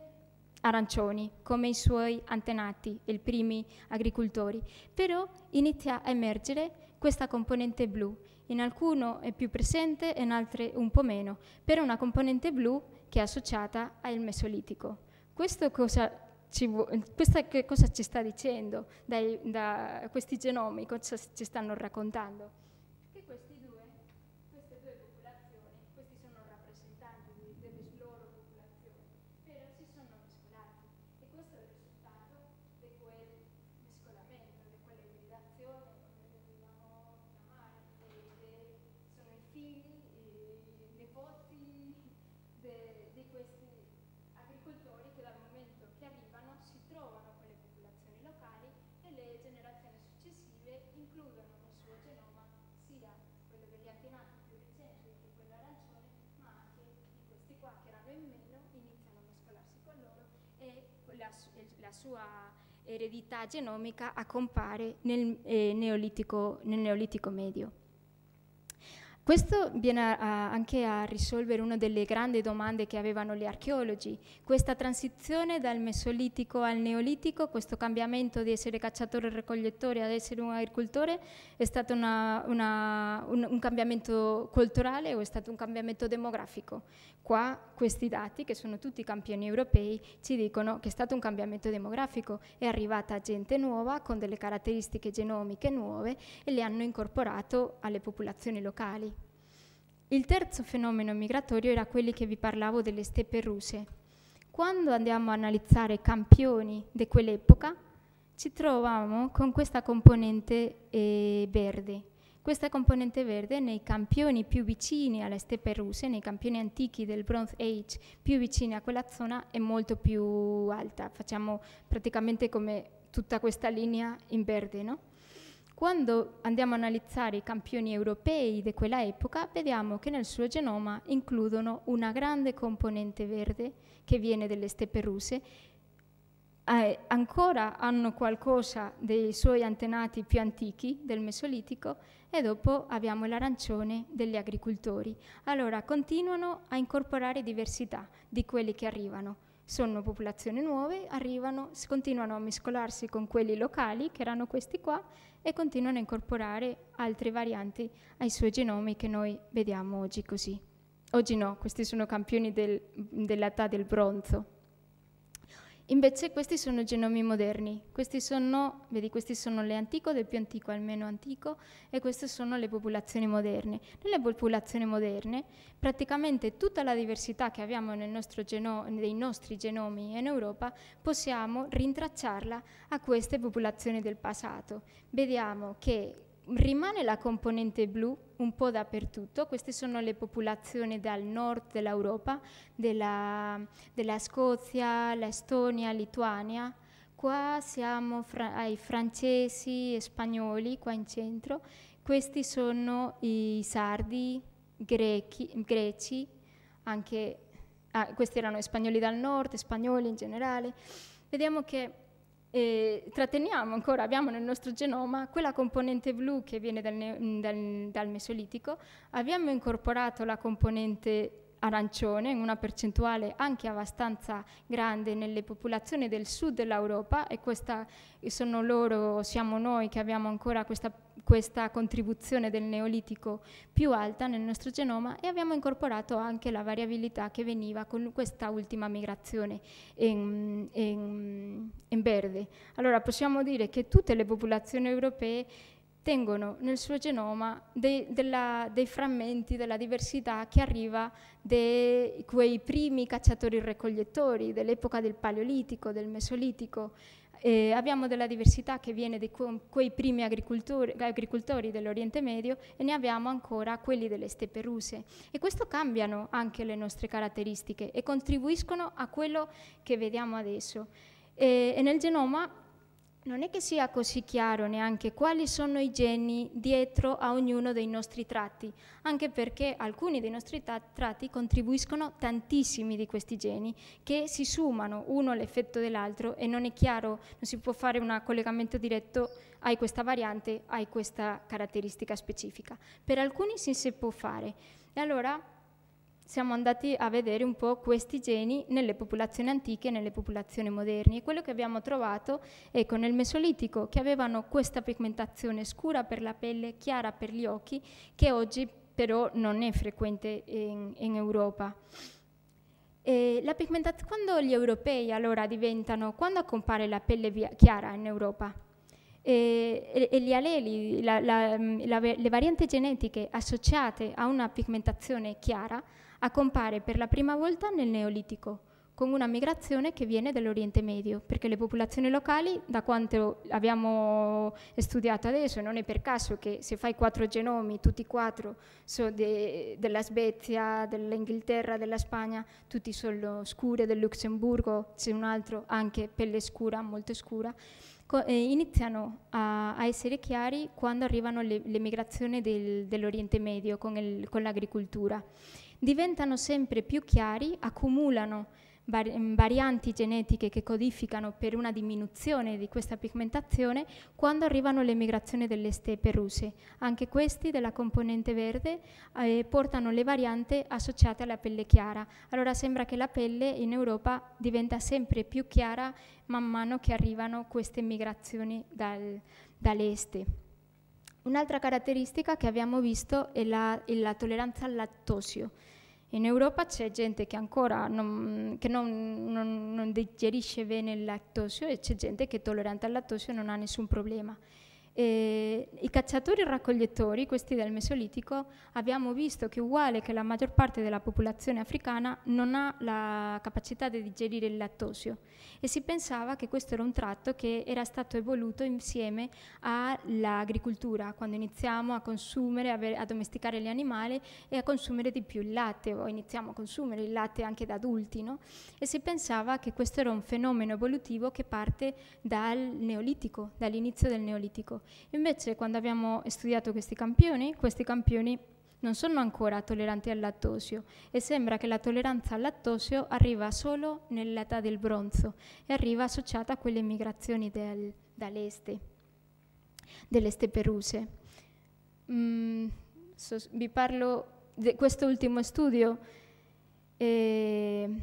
arancioni, come i suoi antenati, i primi agricoltori, però inizia a emergere questa componente blu. In alcuno è più presente, in altri un po' meno, però una componente blu che è associata al Mesolitico. Questo cosa ci, questa, cosa ci sta dicendo dai, da questi genomi, cosa ci stanno raccontando? la sua eredità genomica a compare nel, eh, neolitico, nel Neolitico medio. Questo viene a, anche a risolvere una delle grandi domande che avevano gli archeologi, questa transizione dal mesolitico al neolitico, questo cambiamento di essere cacciatore-raccogliettore ad essere un agricoltore, è stato una, una, un, un, cambiamento culturale o è stato un cambiamento demografico? Qua questi dati, che sono tutti campioni europei, ci dicono che è stato un cambiamento demografico, è arrivata gente nuova con delle caratteristiche genomiche nuove e le hanno incorporato alle popolazioni locali. Il terzo fenomeno migratorio era quello che vi parlavo delle steppe russe. Quando andiamo a analizzare campioni di quell'epoca, ci troviamo con questa componente eh, verde. Questa componente verde nei campioni più vicini alle steppe russe, nei campioni antichi del Bronze Age più vicini a quella zona, è molto più alta. Facciamo praticamente come tutta questa linea in verde, no? Quando andiamo a analizzare i campioni europei di quella epoca, vediamo che nel suo genoma includono una grande componente verde che viene dalle steppe russe. Eh, ancora hanno qualcosa dei suoi antenati più antichi del Mesolitico e dopo abbiamo l'arancione degli agricoltori. Allora continuano a incorporare diversità di quelli che arrivano sono popolazioni nuove, arrivano, continuano a mescolarsi con quelli locali, che erano questi qua, e continuano a incorporare altre varianti ai suoi genomi che noi vediamo oggi così. Oggi no, questi sono campioni del, dell'età del bronzo, Invece questi sono genomi moderni, questi sono, vedi, questi sono le anticode, il più antico al meno antico, e queste sono le popolazioni moderne. Nelle popolazioni moderne praticamente tutta la diversità che abbiamo geno, nei nostri genomi in Europa possiamo rintracciarla a queste popolazioni del passato. Vediamo che Rimane la componente blu un po' dappertutto, queste sono le popolazioni dal nord dell'Europa, della, della, Scozia, l'Estonia, Lituania, qua siamo fra- ai francesi e spagnoli qua in centro, questi sono i sardi, grechi, greci, anche, ah, questi erano spagnoli dal nord, spagnoli in generale. Vediamo che e tratteniamo ancora, abbiamo nel nostro genoma quella componente blu che viene dal, dal, dal Mesolitico, abbiamo incorporato la componente arancione, in una percentuale anche abbastanza grande nelle popolazioni del sud dell'Europa e questa, sono loro, siamo noi che abbiamo ancora questa, questa contribuzione del neolitico più alta nel nostro genoma e abbiamo incorporato anche la variabilità che veniva con questa ultima migrazione in, in, in verde. Allora possiamo dire che tutte le popolazioni europee tengono nel suo genoma dei, della, dei frammenti della diversità che arriva da quei primi cacciatori recogliettori dell'epoca del Paleolitico, del Mesolitico. Eh, abbiamo della diversità che viene da quei primi agricoltori, agricoltori dell'Oriente Medio e ne abbiamo ancora quelli delle steppe russe. E questo cambiano anche le nostre caratteristiche e contribuiscono a quello che vediamo adesso. Eh, e nel genoma non è che sia così chiaro neanche quali sono i geni dietro a ognuno dei nostri tratti, anche perché alcuni dei nostri tratti contribuiscono tantissimi di questi geni che si sumano uno all'effetto dell'altro e non è chiaro, non si può fare un collegamento diretto hai questa variante, hai questa caratteristica specifica. Per alcuni sì si può fare. E allora siamo andati a vedere un po' questi geni nelle popolazioni antiche e nelle popolazioni moderne. e quello che abbiamo trovato è ecco, nel Mesolitico che avevano questa pigmentazione scura per la pelle, chiara per gli occhi, che oggi però non è frequente in, in Europa. Eh, quando gli europei allora diventano, quando compare la pelle via, chiara in Europa? Eh, e, gli aleli, la, la, la, le varianti genetiche associate a una pigmentazione chiara accompare per la prima volta nel Neolitico, con una migrazione che viene dall'Oriente Medio, perché le popolazioni locali, da quanto abbiamo studiato adesso, non è per caso che se fai quattro genomi, tutti quattro sono de, della Svezia, dell'Inghilterra, della Spagna, tutti sono scure, del Lussemburgo, c'è un altro anche pelle scura, molto scura, iniziano a, a, essere chiari quando arrivano le, le migrazioni del, dell'Oriente Medio con, il, con l'agricoltura diventano sempre più chiari, accumulano mm, varianti genetiche che codificano per una diminuzione di questa pigmentazione quando arrivano le migrazioni delle steppe russe. Anche questi della componente verde eh, portano le varianti associate alla pelle chiara. Allora sembra che la pelle in Europa diventa sempre più chiara man mano che arrivano queste migrazioni dal, dall'est. Un'altra caratteristica che abbiamo visto è la, è la tolleranza al lattosio. In Europa c'è gente che ancora non, che non, non, non digerisce bene il lattosio e c'è gente che è tollerante al lattosio non ha nessun problema. E I cacciatori e raccogliettori, questi del Mesolitico, abbiamo visto che uguale che la maggior parte della popolazione africana non ha la capacità di digerire il lattosio e si pensava che questo era un tratto che era stato evoluto insieme all'agricoltura, quando iniziamo a consumere, a, a domesticare gli animali e a consumere di più il latte o iniziamo a consumere il latte anche da adulti no? e si pensava che questo era un fenomeno evolutivo che parte dal Neolitico, dall'inizio del Neolitico. Invece quando abbiamo studiato questi campioni, questi campioni non sono ancora tolleranti al lattosio e sembra che la tolleranza al lattosio arriva solo nell'età del bronzo e arriva associata a quelle migrazioni del, dall'est, dell'est peruse. Mm, so, vi parlo di questo ultimo studio. Eh,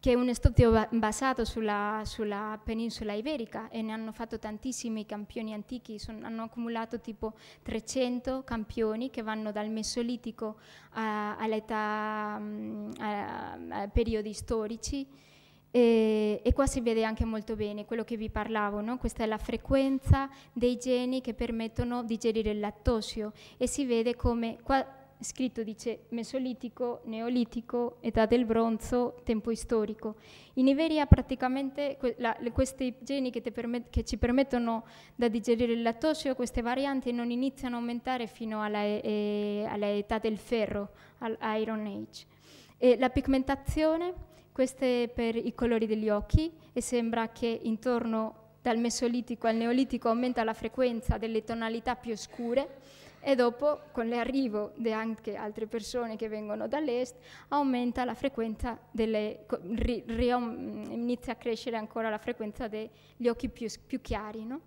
che è uno studio basato sulla, sulla, penisola iberica e ne hanno fatto tantissimi campioni antichi, Sono, hanno accumulato tipo 300 campioni che vanno dal Mesolitico all'età, mm, a, periodi storici e, e, qua si vede anche molto bene quello che vi parlavo, no? questa è la frequenza dei geni che permettono di gerire il lattosio e si vede come... Qua, scritto dice Mesolitico, Neolitico, Età del Bronzo, Tempo Storico. In Iberia praticamente que la, le, questi geni che, che, ci permettono di digerire il lattosio, queste varianti non iniziano a aumentare fino all'età eh, del ferro, all'Iron Age. E la pigmentazione, questo è per i colori degli occhi e sembra che intorno dal Mesolitico al Neolitico aumenta la frequenza delle tonalità più scure e dopo con l'arrivo di anche altre persone che vengono dall'est aumenta la frequenza delle, ri, ri, inizia a crescere ancora la frequenza degli occhi più, più chiari. No?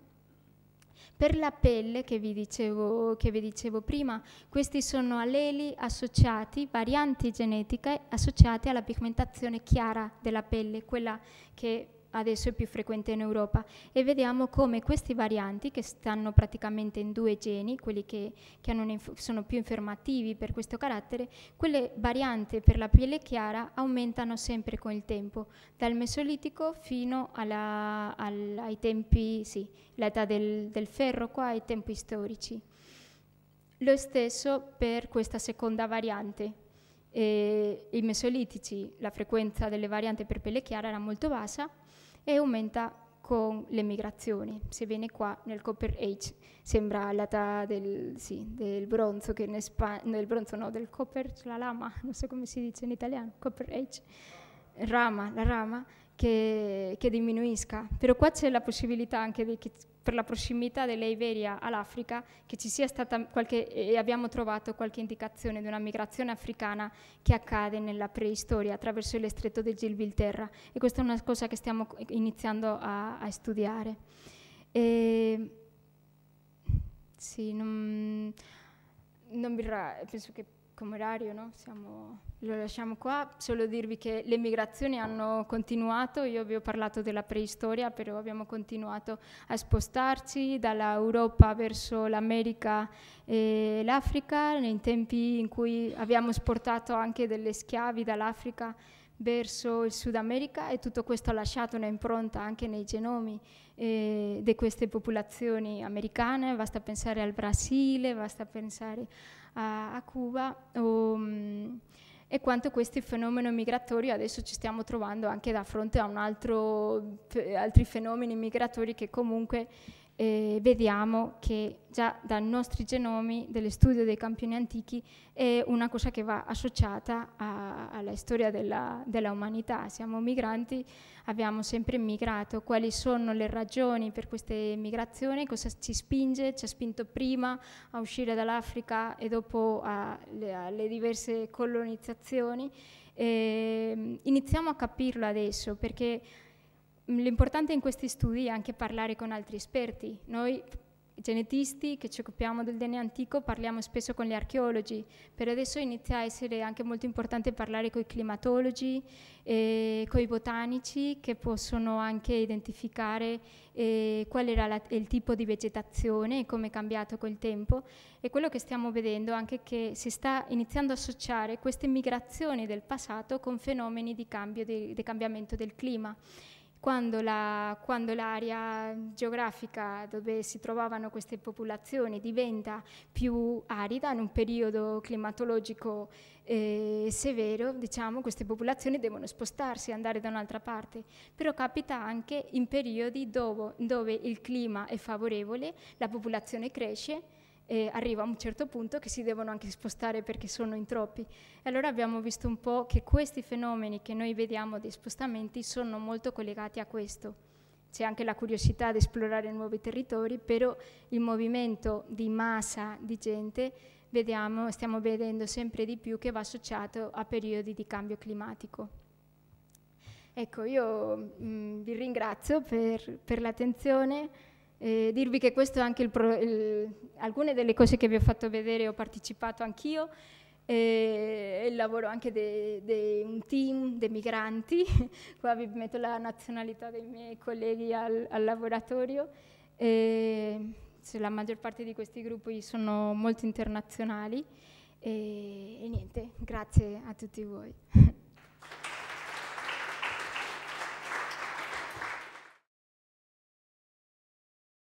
Per la pelle, che vi, dicevo, che vi, dicevo, prima, questi sono alleli associati, varianti genetiche associate alla pigmentazione chiara della pelle, quella che adesso è più frequente in Europa e vediamo come queste varianti che stanno praticamente in due geni, quelli che, che sono più informativi per questo carattere, quelle varianti per la pelle chiara aumentano sempre con il tempo, dal Mesolitico fino alla, al, ai tempi, sì, l'età del, del ferro qua, ai tempi storici. Lo stesso per questa seconda variante, e I mesolitici la frequenza delle varianti per pelle chiara era molto bassa e aumenta con le migrazioni. Se viene qua nel Copper Age, sembra l'età del, sì, del bronzo, che in Spagna, del bronzo no, del Copper, la lama, (laughs) non so come si dice in italiano, Copper Age, rama, la rama, che, che diminuisca. Però qua c'è la possibilità anche di che per la prossimità dell'Iberia all'Africa che ci sia stata qualche, e abbiamo trovato qualche indicazione di una migrazione africana che accade nella preistoria attraverso il stretto del Gilbilterra e questa è una cosa che stiamo iniziando a, a studiare. E, sì, non, non mi penso che come orario, no? Siamo, lo lasciamo qua. Solo dirvi che le migrazioni hanno continuato, io vi ho parlato della preistoria, però abbiamo continuato a spostarci dall'Europa verso l'America e l'Africa, nei tempi in cui abbiamo esportato anche delle schiavi dall'Africa verso il Sud America e tutto questo ha lasciato un'impronta anche nei genomi eh, di queste popolazioni americane, basta pensare al Brasile, basta pensare a, a Cuba o, mh, mm, e quanto questo fenomeno migratorio adesso ci stiamo trovando anche da fronte a altro, altri fenomeni migratori che comunque eh, vediamo che già dai nostri genomi, dello studio dei campioni antichi, è una cosa che va associata a, alla storia della, della, umanità. Siamo migranti, abbiamo sempre migrato. Quali sono le ragioni per queste migrazioni? Cosa ci spinge? Ci ha spinto prima a uscire dall'Africa e dopo alle, diverse colonizzazioni? Eh, iniziamo a capirlo adesso perché l'importante in questi studi è anche parlare con altri esperti. Noi genetisti che ci occupiamo del DNA antico parliamo spesso con gli archeologi, però adesso inizia a essere anche molto importante parlare con i climatologi, eh, con i botanici che possono anche identificare eh, qual era la, il tipo di vegetazione e come è cambiato col tempo e quello che stiamo vedendo è anche che si sta iniziando a associare queste migrazioni del passato con fenomeni di, cambio, di, di cambiamento del clima quando, la, quando l'area geografica dove si trovavano queste popolazioni diventa più arida, in un periodo climatologico eh, severo, diciamo, queste popolazioni devono spostarsi, andare da un'altra parte, però capita anche in periodi dove, dove il clima è favorevole, la popolazione cresce, e arriva a un certo punto che si devono anche spostare perché sono in troppi. E allora abbiamo visto un po' che questi fenomeni che noi vediamo di spostamenti sono molto collegati a questo. C'è anche la curiosità di esplorare nuovi territori, però il movimento di massa di gente vediamo, stiamo vedendo sempre di più che va associato a periodi di cambio climatico. Ecco, io mh, mm, vi ringrazio per, per l'attenzione. Eh, dirvi che questo è anche il pro, il, alcune delle cose che vi ho fatto vedere, ho partecipato anch'io, eh, il lavoro anche di un team di migranti, (laughs) qua vi metto la nazionalità dei miei colleghi al, al laboratorio, eh, la maggior parte di questi gruppi sono molto internazionali e, e niente, grazie a tutti voi.